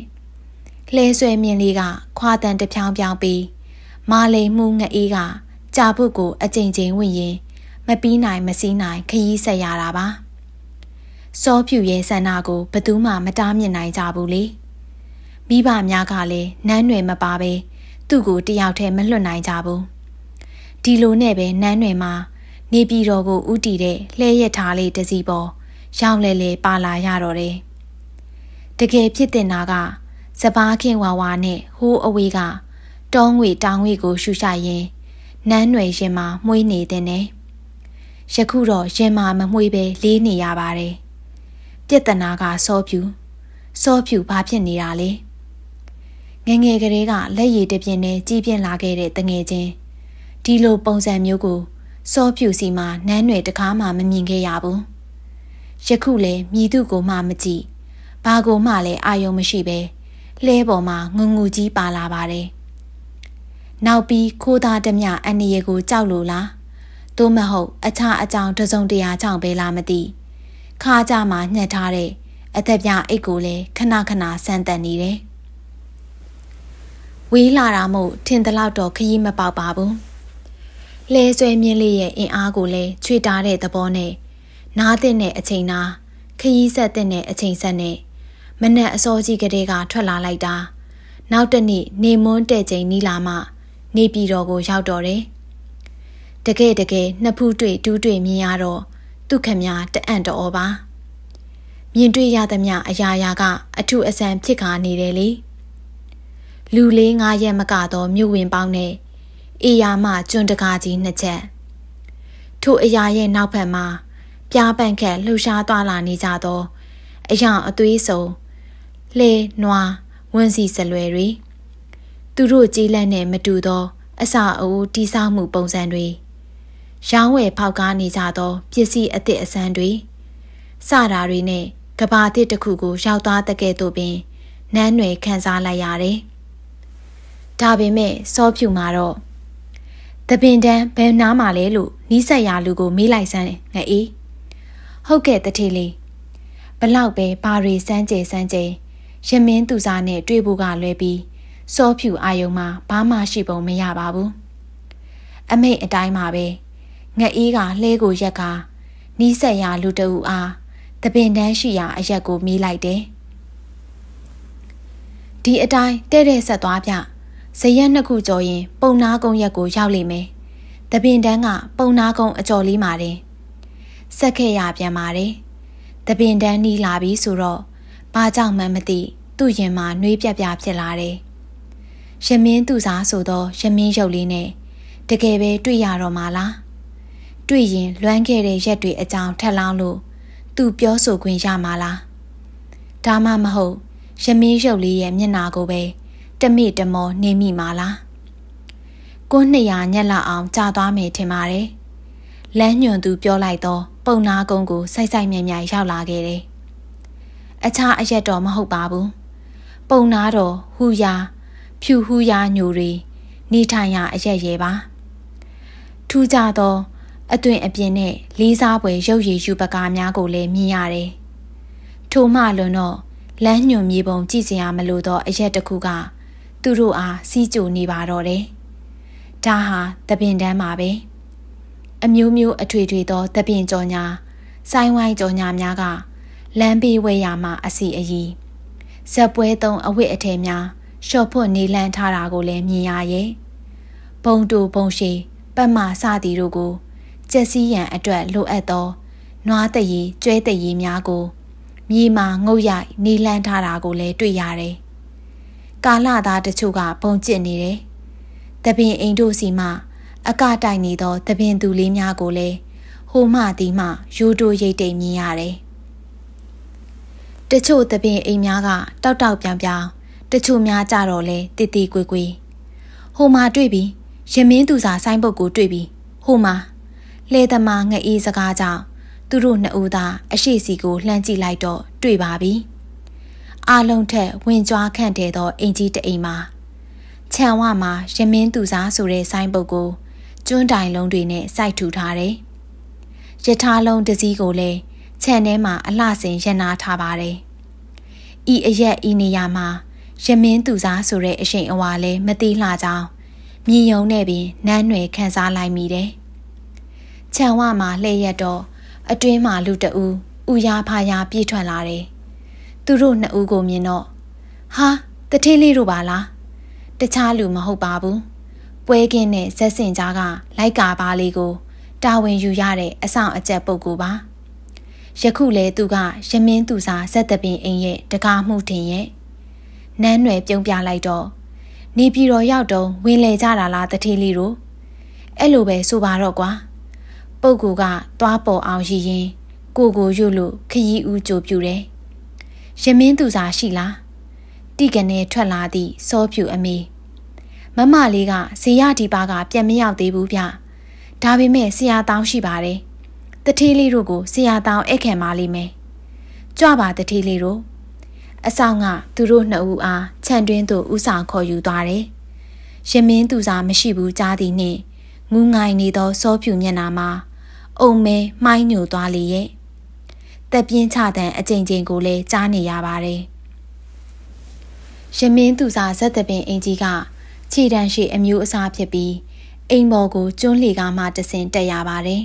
လှဲဆွဲမြင်လေးကခွာတန်တဖြောင်းပြောင်းပြီး မာလိမ်မှုငအေးကကြာဖို့ကိုအကြိမ်ကြိမ်ဝင်ရင်မပြီးနိုင်မစီးနိုင် ခရီးဆက်ရတာပါစောဖြူရဲ့ဆန္ဒကိုဘသူမှမတားမြစ်နိုင်ကြဘူးလေမိဘများကလည်းနန်းနယ်မပါပဲသူ့ကိုတယောက်တည်းမလွတ်နိုင်ကြဘူးဒီလိုနဲ့ပဲနန်းနယ်မှာနေပြည်တော်ကိုဥတီတဲ့လှဲရက်ထားလေးတစီပေါ်ရောက်လဲလဲပါလာရတော့တယ်တကယ်ဖြစ်တင်တာကစပားခင်ဝါဝါနဲ့ဟိုးအဝေးကတောငွေတောင်ငွေကို ရှူရှာရင်နန်းနယ်ရင်မှာမှွေးနေတင်တယ်။ယခုတော့ရင်မှာမမှွေးပဲလေးနေရပါတယ်။ပြက်တနာကစောပြူစောပြူဘာဖြစ်နေတာလဲ။ငငယ်ကလေးကလက်ရည်တပြင်းနဲ့ကြီးပြင်းလာခဲ့တဲ့တငယ်ချင်းဒီလိုပုံစံမျိုးကိုစောပြူစီမှာနန်းနယ်တကားမှမမြင်ခဲ့ရဘူး။ယခုလဲမြည်သူကိုမှမကြည့်။ဘာကိုမှလည်းအာယုံမရှိပဲလဲပေါ်မှာငုံငူကြီးပါလာပါတယ်။နောက်ပြီးခိုးသားတမျှအန္တရာယ်ကိုကြောက်လို့လားသို့မဟုတ်အခြားအကြောင်းတစုံတရာကြောင့်ပဲလားမသိခါကြမှာညှက်ထားတဲ့အသက်ပြအိတ်ကိုလည်းခဏခဏဆန်းတက်နေတယ်ဝေးလာတာမို့ထင်သလောက်တော့ခရီးမပေါက်ပါဘူးလဲဆွဲမြင်းလေးရဲ့အင်အားကိုလည်းခြွေတားတဲ့သဘောနဲ့နားသင့်တဲ့အချိန်နာခရီးဆက်တဲ့အချိန်ဆက်နဲ့မနက်အစောကြီးကတည်းကထွက်လာလိုက်တာ နောက်တနေ့နေမွန်းတဲ့ချိန်နီးလာမှနေပြည်တော်ကိုရောက်တော့တယ်။တကယ်တကယ်နှစ်ဖူးတွေ့တူးတွေ့မြင်ရတော့သူခမများတအံ့တော်ပါ။မြင်တွေ့ရသမျှအရာရာကအထုအဆန်ဖြစ်ခါနေတယ်လေ။လူလေးငါးရက်မကတော့မြို့ဝင်ပေါင်းနဲ့အေယာမကျွန်းတကားကြီးနှစ်ချက်။ထို့အရာရဲ့နောက်ဘက်မှာပြားပန့်ခက်လှူရှားသွားလာနေကြသော အရာအသွေးစုံလှေနွားဝန်းစီစလွယ်တွေ။သူတို့ကြီးလက်နဲ့မတူသောအစာအိုးတိဆောက်မှုပုံစံတွေရောင်းဝယ်ဖောက်ကားနေကြသောပစ္စည်းအသစ်အဆန်းတွေစတာတွေနဲ့ကဘာသစ်တစ်ခုကိုရောက်သွားတဲ့ကဲ့သို့ပင်နန်းနယ်ခန်းစားလိုက်ရတယ်။ဒါပေမဲ့စောဖြူမှာတော့တပင်တန်းဘယ်နားမှာလဲလို့နီးစက်ရလူကိုမေးလိုက်စမ်းငအေးဟုတ်ကဲ့တထေလေးဘလောက်ပဲဘာတွေစမ်းကြဲစမ်းကြဲရမင်းသူစားနဲ့တွေ့ဖို့ကလွဲပြီးစောဖြူအာယုံမှာဘာမှရှိပုံမရပါဘူးအမိတ်အတိုင်းပါပဲငက်အေးကလှဲကိုရက်ကနီးဆက်ရာလူတအူအားတပင်တန်းရှိရာအရက်ကိုမေးလိုက်တယ်ဒီအတိုင်းတဲ့တဲ့ဆက်သွားပြဇရက်နှစ်ခုကြော်ရင် ပုံနာကုန်းရက်ကိုရောက်လိမ့်မယ်တပင်တန်းက ပုံနာကုန်းအကျော်လေးမှာတယ်ဆက်ခဲ့ရပြန်ပါတယ်တပင်တန်းနီးလာပြီဆိုတော့ဘာကြောင့်မှမသိသူ့ရင်မှာနှွေးပြက်ပြဖြစ်လာတယ်ရမင်းသူစားဆိုသော ရမင်းရုပ်လေးနဲ့တကယ်ပဲတွေ့ရတော့မှာလားတွေ့ရင်လွမ်းခဲ့တဲ့ရက်တွေအကြောင်းထက်လောင်းလို့သူပြောဆိုခွင့်ရမှာလားဒါမှမဟုတ်ရမင်းရုပ်လေးရဲ့မျက်နာကိုပဲတမိတမောနေမိမှာလားကိုနှစ်ရာညက်လောက်အောင် ကြာသွားမယ်ထင်ပါတယ်လမ်းညွန်သူပြောလိုက်သောပုံနာကုန်းကိုစိုက်စိုက်မြဲမြဲရောက်လာခဲ့တယ်အခြားအရက်တော့မဟုတ်ပါဘူးပုံနာတော်ဟူယာဖြူဟူးရညိုတွေနေထိုင်ရာ အရက်ရဲပါ ထူးခြားသောအသွင်အပြင်နဲ့လေးစားပွဲရုပ်ရည်ယူပကားများကိုလည်းမြင်ရတယ်ထို့မှလွန်တော့လမ်းညွန်မြေပုံကြည့်စရာမလိုသောအရက်တစ်ခုက သူတို့အားစီးကြိုနေပါတော့တယ်ဒါဟာတပင်တန်းပါပဲအမျိုးမျိုးအထွေထွေသောတပင်ကြော်ညာဆိုင်းဝိုင်းကြော်ညာများကလမ်းပေးဝဲရာမှအစီအီဇက်ပွဲသုံးအဝတ်အထည်များလျှော့ဖွတ်နေလန်းထားတာကိုလည်းမြင်ရရဲ့ဘုံတူဘုံရှိပတ်မာစသည်တို့ကို ကျက်စီးရန်အတွက်လိုအပ်သောနွားတရီကျွဲတရီများကိုမြေမှာငုတ်ရိုက်နေလန်းထားတာကိုလည်းတွေ့ရတယ်။ကာလသားတချို့ကဘုံကျစ်နေတယ်။တပင်အိမ်တို့စီမှာအကတိုင်နေသောတပင်သူလေးများကိုလည်းဟိုမှဒီမှယိုတိုရိတ်တိမ်မြင်ရတယ်။တချို့တပင်အိမ်များကတောက်တောက်ပြန်ပြောင်းတချို့များကြတော့လဲတေတေကွေကွေဟိုမှာတွေ့ပြီရမင်းသူစာဆိုင်ပုတ်ကို တွေ့ပြီဟိုမှာလဲသမားငအေးစကားကြောင့်သူတို့နှစ်ဦးသာအရှိစီကိုလှမ်းကြည့်လိုက်တော့တွေ့ပါပြီအာလုံးထက်ဝင်ကြွားခန့်တဲ့သောအင်ကြီးတအိမ်မှာခြံဝမှာရမင်းသူစားဆိုတဲ့ဆိုင်းပုတ်ကို ကျွန်းတိုင်လုံးတွေနဲ့စိုက်ထူထားတယ်။ရထားလုံးတစ်စီးကိုလည်းခြံထဲမှာအလှဆင်ရန်နာထားပါတယ်။ဤအရက်ဤနေရာမှာရမင်းသူစားဆိုတဲ့အရှိန်အဝါလည်းမသေးလှကြောင်းမြည်ယုံနဲ့ပင်နန်းနယ်ခန်းစားလိုက်မိတယ်။ခြံဝမှာလှည့်ရက်တော့အတွင်းမှာလူတအူဥရဖာရပြေးထွက်လာတယ်။သူတို့နှစ်ဦးကိုမြင်တော့ဟာတထင်းလေးတို့ပါလား။တခြားလူမဟုတ်ပါဘူး။ပွဲကင်းတဲ့ဇက်စင်ကြားကလိုက်ကာပါလေးကိုတာဝန်ယူရတဲ့အဆောင်အကျက်ပုတ်ကိုပါ။ယခုလဲသူကရမင်းသူစာဇက်တပင်အိမ်ရဲ့တကားမှုတင်ရဲ့နန်းနယ်ပြုံးပြလိုက်တော့နေပြည်တော်ရောက်တုန်းဝင်လေကြတာလားတထေးလေးတို့အဲ့လိုပဲဆိုပါတော့ကွာပုပ်ကူကသွားပေါ်အောင်ရည်ရင်ကိုကိုရွတ်လို့ခရီးဦးကြိုပြူတယ်ရမင်းသူစာရှိလားတိကနေထွက်လာသည့်စောဖြူအမေမမလေးကဇေယဒီပါက ပြန်မရောက်သေးဘူးဗျဒါပေမဲ့ဆရာတောင်းရှိပါတယ်တထေးလေးတို့ကိုဆရာတောင်းဧည့်ခံပါလိမ့်မယ်ကြွပါတထေးလေးတို့အဆောင်ကသူတို့နှစ်ဦးအားခြံတွင်းသို့ဥဆောင်ခေါ်ယူသွားတယ်။ရင်မင်းသူစားမရှိဘူးကြားသည်နှင့်ငူးငိုင်နေသောစောဖြူမျက်နှာမှာအုံမဲမှိုင်းညိုသွားလေရဲ့။တက်ပြင်းချတဲ့အကြိမ်ကြိမ်ကိုလည်းကြားနေရပါတယ်။ရင်မင်းသူစားဇက်တပင်အင်ကြီးကခြေတန်းရှိအမျိုးအစားဖြစ်ပြီးအိမ်ပေါ်ကိုကျွန်းလှေကားမှတဆင်တက်ရပါတယ်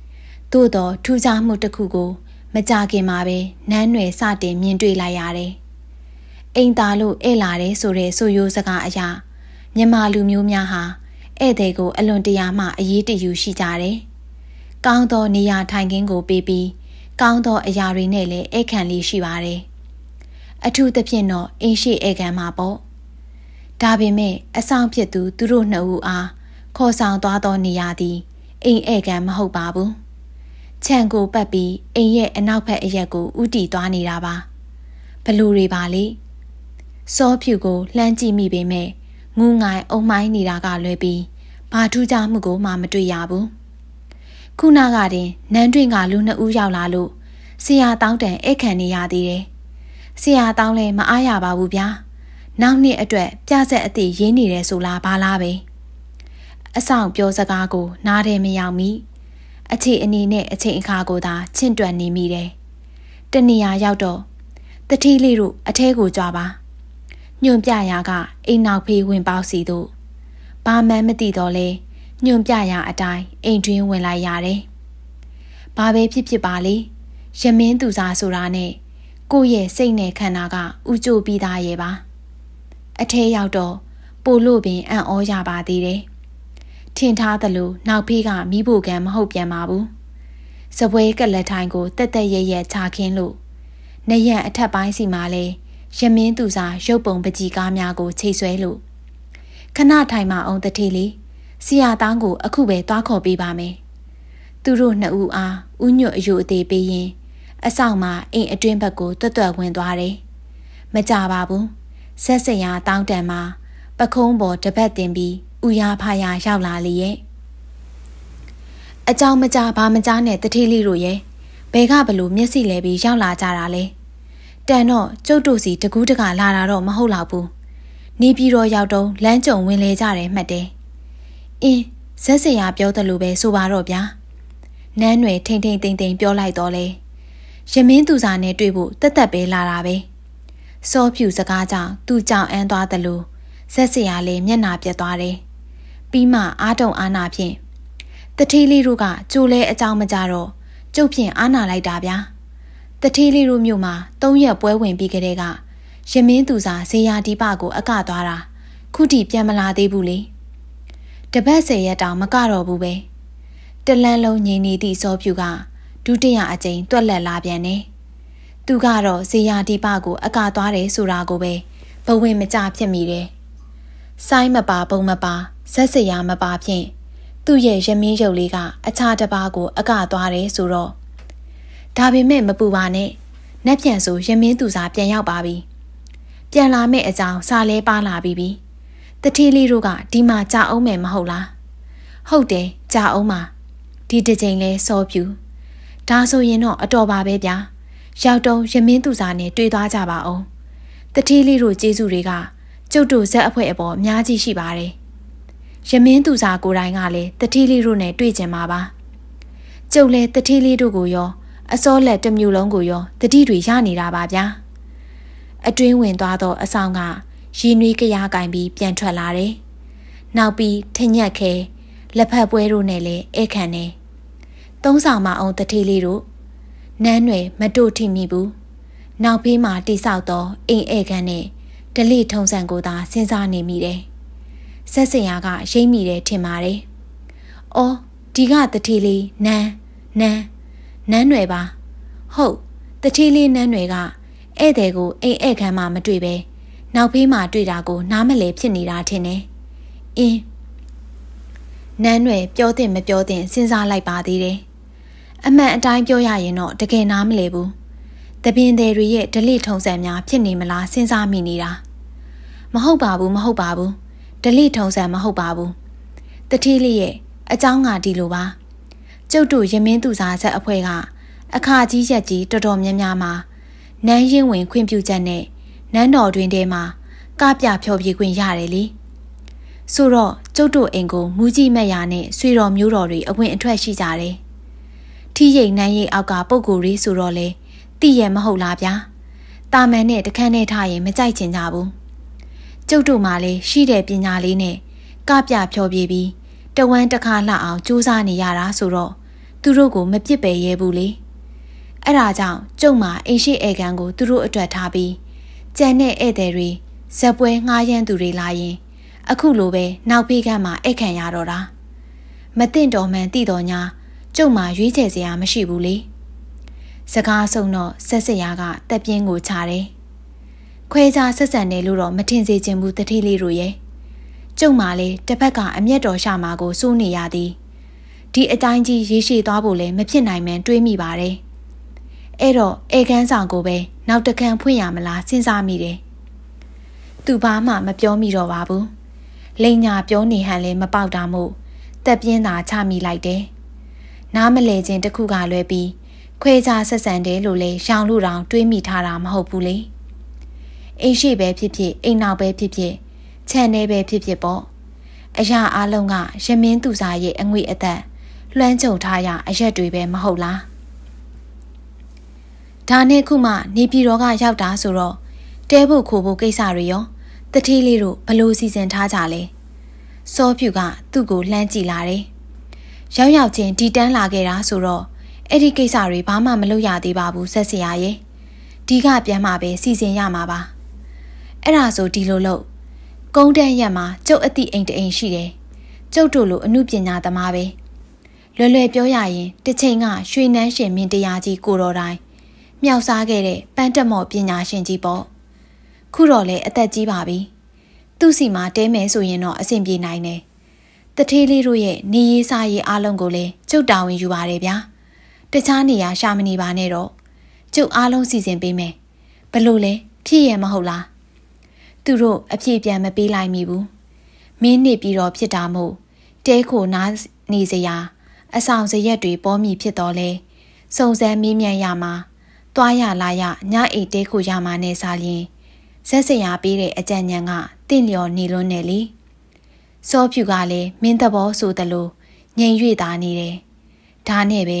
။သို့သောထူးခြားမှုတစ်ခုကိုမကြခင်မှာပဲနန်းနယ်စတင်မြင်တွေ့လိုက်ရတယ်။အိမ်သားလို့ဧည့်လာတယ်ဆိုတဲ့ဆိုရိုးစကားအရာမြန်မာလူမျိုးများဟာဧည့်သည်ကို အလွန်တရာမှအရေးတယူရှိကြတယ်။ကောင်းသောနေရာထိုင်ခင်းကိုပေးပြီးကောင်းသောအရာတွေနဲ့လည်းဧည့်ခံလေးရှိပါတယ်။အထူးသဖြင့်တော့အင်းရှိဧည့်ခံမှာပေါ့။ဒါပေမဲ့အဆောင်ဖြစ်သူ သူတို့နှစ်ဦးအားခေါ်ဆောင်သွားသောနေရာသည်အိမ်ဧည့်ခံမဟုတ်ပါဘူး။ခြံကိုပတ်ပြီးအိမ်ရဲ့အနောက်ဘက်အရက်ကိုဥတီသွားနေတာပါဘလူတွေပါလေစောဖြူကိုလှမ်းကြည့်မိပေမဲ့ငူးငိုင်အုံမိုင်းနေတာကလွဲပြီးဘာထူးခြားမှုကိုမှမတွေ့ရဘူးခုနကတင်နန်းတွင်ကလူနှစ်ဦးရောက်လာလို့ဆရာတောင်းတန်အိတ်ခံနေရသေးတယ်ဆရာတောင်းလည်းမအားရပါဘူးဗျာနောက်နှစ်အတွက်ပြဆက်အသည့်ရင်းနေတယ်ဆိုလားဘာလားပဲအဆောင်ပြောစကားကို နားတယ်မရောက်မီအခြေအနေနဲ့အချိန်အခါကိုသာချင့်တွက်နေမိတယ်။တနေရာရောက်တော့တတိလေးတို့အထဲကိုကြွားပါ။ညွန်ပြရာကအိမ်နောက်ဖေးဝင်ပေါက်စီတို့ဘာမှမသိတော့လဲညွန်ပြရာအတိုင်းအိမ်တွင်းဝင်လိုက်ရတယ်။ဘာပဲဖြစ်ဖြစ်ပါလေရမင်းသူစားဆိုတာနဲ့ကိုယ့်ရဲ့စိတ်နဲ့ခန္ဓာကဥကြိုပြီးသားရဲ့ပါ။အထဲရောက်တော့ပိုလို့ပင်အံ့ဩရပါသေးတယ်။ထင်ထားသလိုနောက်ဖေးကမိဖို့ကံမဟုတ်ပြန်ပါဘူး။စပွဲကလက်ထိုင်ကိုတက်တက်ရရချခင်းလို့နရံအထက်ပိုင်းစီမှာလဲရမင်းသူစာရုပ်ပုံပကြီးကားများကိုချိတ်ဆွဲလို့ခဏထိုင်မအောင်တထေလေးဆရာတောင်းကို အခုပဲသွားခေါ်ပေးပါမယ်။သူတို့နှစ်ဦးအားဥညွတ်အယုအသေးပေးရင်အဆောင်မှာအိမ်အတွင်းဘက်ကိုတွတ်တွတ်ဝင်သွားတယ်။မကြပါဘူး။ဆက်စရာတောင်းတန်မှာပခုံးပေါ်တပတ်တင်ပြီးဥရဖာရရောက်လာလေရဲ့အကြောင်းမကြားဘာမကြားနဲ့တထေးလေးတို့ရဲ့ဘဲကဘလို့မျက်စိလဲပြီးရောက်လာကြတာလဲတန်တော့ကျုပ်တို့စီတကူးတကလာတာတော့မဟုတ်လောက်ဘူးနေပြည်တော်ရောက်တော့လမ်းကြုံဝင်လေကြတယ်မှတ်တယ်အင်းဇက်စရာပြောတယ်လို့ပဲဆိုပါတော့ဗျာနန်းွယ်ထိမ့်ထိမ့်တိမ်တိမ်ပြောလိုက်တော့လေရမင်းသူစာနဲ့တွေ့ဖို့တက်တက်ပဲလာတာပဲစောဖြူစကားကြောင့်သူ့ကြောင့်အန်းသွားတယ်လို့ဇက်စရာလည်းမျက်နာပြက်သွားတယ်ပြီးမှအာတုံအာနာဖြင့်တထေးလေးတို့ကကြိုလဲအကြောင်းမကြတော့ကျုပ်ဖြင့်အာနာလိုက်တာဗျာတထေးလေးတို့မြို့မှာသုံးရက်ပွဲဝင်ပြီးကြတဲ့ကရမင်းသူစာဇေယဒီပကို အကသွားတာခုထိပြန်မလာသေးဘူးလေတပတ်ဆယ်ရက်တောင်မကတော့ဘူးပဲတလန်းလုံးငြိမ်နေသည့်စောပြူကဒုတိယအကြိမ်တွက်လက်လာပြန်တယ်သူကတော့ဇေယဒီပကိုအကသွားတယ်ဆိုတာကိုပဲဘဝင်မကြဖြစ်မိတယ်။စိုင်းမပါပုံမပါဇက်စရာမပါဖြင့်သူ့ရဲ့ရမင်းရုပ်လေးကအခြားတစ်ပါးကို အကသွားတယ်ဆိုတော့ဒါပေမဲ့မပူပါနဲ့နက်ပြန်ဆိုရမင်းသူစာပြန်ရောက်ပါပြီပြန်လာမယ့်အကြောင်းစာလဲပါလာပြီးပြီတတိလေးတို့ကဒီမှာကြာအောင်မယ်မဟုတ်လားဟုတ်တယ်ကြာအောင်ပါဒီတစ်ချိန်လဲစောပြူဒါဆိုရင်တော့အတော်ပါပဲဗျာရောက်တော့ရမင်းသူစာနဲ့တွေ့သွားကြပါအောင်တတိလေးတို့ကျေးဇူးတွေကကျုပ်တို့ဇက်အဖွဲအပေါ်အများကြီးရှိပါတယ်။ရမင်းသူစာကိုတိုင်းကလည်းတတိလေးတို့နဲ့တွေ့ကြမှာပါကျုပ်လည်းတတိလေးတို့ကိုရောအစောလက်တစ်မျိုးလုံးကိုရောတတိတွေရနေတာပါဗျာအတွင်းဝင်သွားသောအဆောင်ကရည်နွေးကြရာကင်ပြီးပြန်ထွက်လာတယ်နောက်ပြီးထညက်ခဲလက်ဖက်ပွဲတို့နဲ့လည်းဧကန်နေသုံးဆောင်မအောင်တတိလေးတို့နန်းနယ်မတို့ထိမိဘူးနောက်ဖေးမှာတိဆောက်သောအိမ်ဧကန်နဲ့ဒလိထုံဆန်ကိုသာစဉ်းစားနေမိတယ်။ဆက်စင်ရာကရိမ့်မိတယ်ထင်ပါတယ်။အော်ဒီကတထီလေးနန်းနန်းနန်းွယ်ပါ ဟုတ်တထီလေးနန်းွယ်ကဧည့်သည်ကိုအိမ်ဧည့်ခံမှမတွေ့ပဲနောက်ဖေးမှတွေ့တာကို နားမလဲဖြစ်နေတာထင်တယ်။အင်းနန်းွယ်ပြောတဲ့မပြောတဲ့စဉ်းစားလိုက်ပါသေးတယ်။အမှန်အတိုင်းပြောရရင်တော့တကယ်နားမလဲဘူး။တပင်တွေရဲ့ဓလိထုံစံများဖြစ်နေမလားစဉ်းစားမိနေတာ။မဟုတ်ပါဘူးမဟုတ်ပါဘူး။ဒလိထုံစံမဟုတ်ပါဘူးတတိလေးရဲ့အကြောင်းကဒီလိုပါကျုပ်တို့ရမင်းသူစားဆက်အဖွဲ့ကအခါကြီးရက်ကြီးတော်တော်များများမှာနန်းရင်ဝင်ခွင့်ပြုချက်နဲ့နန်းတော်တွင်ထဲမှာကပြဖြောပြေခွင့်ရတယ်လေဆိုတော့ကျုပ်တို့အိမ်ကိုမူကြီးမက်ရာနဲ့ဆွေတော်မျိုးတော်တွေအဝင်အထွက်ရှိကြတယ်ထီးရိတ်နန်းရိတ်အောက်ကပုံကိုယ်လေးဆိုတော့လေတိရမဟုတ်လားဗျာတာမန်နဲ့တခန်းနဲ့ထားရင်မကြိုက်ချင်ကြဘူးကျုပ်တို့မှလည်းရှိတဲ့ပညာလေးနဲ့ကပြဖြောပြပြီးတဝမ်းတစ်ခါလှအောင်စူးစမ်းနေရတာဆိုတော့သူတို့ကိုမပစ်ပယ်ရဲဘူးလေအဲ့ဒါကြောင့်ကျုံမှာအိမ်ရှိဧကန်ကို သူတို့အတွက်ထားပြီးကြံတဲ့ဧည့်သည်တွေဇက်ပွဲငှားရမ်းသူတွေလာရင် အခုလိုပဲနောက်ဖေးကမ်းမှာဧကန်ရတော့တာမတင့်တော်မှန်တည်တော်ညာကျုံမှာရွေးချယ်စရာမရှိဘူးလေစကားဆုံးတော့ဆက်စရာကတက်ပြင်းကိုခြားတယ်ခွဲခြားဆက်ဆံတယ်လို့တော့မထင်စေချင်ဘူးတတိလေးတို့ရဲ့ကျုံမှလည်းတစ်ဖက်က အမျက်တော်ရှာမှာကိုစိုးနေရသည်ဒီအတိုင်းကြီးရေရှည်သွားဖို့လည်းမဖြစ်နိုင်မှန်းတွေးမိပါတယ်အဲ့တော့ဧကန်းဆောင်ကိုပဲနောက်တခံဖွင့်ရမလားစဉ်းစားမိတယ်သူဘာမှမပြောမိတော့ပါဘူးလိန်ညာပြောနေဟန်လည်းမပေါက်တာမို့တက်ပြင်းတာချမိလိုက်တယ်နားမလဲခြင်းတစ်ခုကလွဲပြီးခွဲခြားဆက်ဆံတယ်လို့လဲရှောင်လို့တောင်တွေးမိထားတာမဟုတ်ဘူးလေ။အိမ်ရှိပဲဖြစ်ဖြစ်အိမ်နောက်ပဲဖြစ်ဖြစ်ခြံထဲပဲဖြစ်ဖြစ်ပေါ့အရာအလုံးကရမင်းသူစားရဲ့အငွေအသက်လွှမ်းခြုံထားရအရက်တွေပဲမဟုတ်လားဒါနဲ့ခုမှနေပြည်တော်ကရောက်တာဆိုတော့တဲဖို့ခိုဖို့ကိစ္စတွေရောတတိလေးတို့ဘလို့စီစဉ်ထားကြလဲစောဖြူကသူ့ကိုလှမ်းကြည့်လာတယ်ရောက်ရောက်ချင်းဒီတန်းလာခဲ့တာဆိုတော့အဲ့ဒီကိစ္စတွေဘာမှ မလုပ်ရသေးပါဘူးဆက်စရာရဲ့ဒီကပြန်มาပဲစီစဉ်ရမှာပါအဲ့ဒါဆိုဒီလိုလို့ကုန်းတန်းရက်မှာကျုပ်အသည့်အိမ်တအိမ်ရှိတယ်ကျုပ်တို့လိုအမှုပညာသမားပဲလွယ်လွယ်ပြောရရင်တစ်ချိန်ကရွှေနန်းရှင်မင်းတရားကြီးကိုတော်တိုင်းမြောက်စားခဲ့တဲ့ပန်းတက်မော်ပညာရှင်ကြီးပေါ့ခုတော့လေအသက်ကြီးပါပြီသူ့စီမှာတဲမယ်ဆိုရင်တော့အဆင်ပြေနိုင်တယ်တထေးလေးတို့ရဲ့နေရေးစားရေးအားလုံးကိုလည်းကျုပ်တာဝန်ယူပါတယ်ဗျာတခြားနေရာရှာမနေပါနဲ့တော့ကျုပ်အားလုံးစီစဉ်ပေးမယ်ဘလို့လဲဖြစ်ရမဟုတ်လားသူတို့အပြည့်ပြန်မပေးလိုက်မိဘူးမင်းနေပြီးတော့ဖြစ်တာမို့တဲခိုနားနေစရာအဆောင်စရက်တွေပေါ်မိဖြစ်တော့လဲစုံစမ်းမေးမြန်းရမှာသွားရလာရညအိတ်တဲခိုရမှာနဲ့စားရင်ဆက်စရာပေးတဲ့အကြံဉာဏ်ကတင့်လျော်နေလွန်းတယ်လေစောဖြူကလည်းမင်းသဘောဆိုသလိုငြိမ်၍သာနေတယ်ဒါနဲ့ပဲ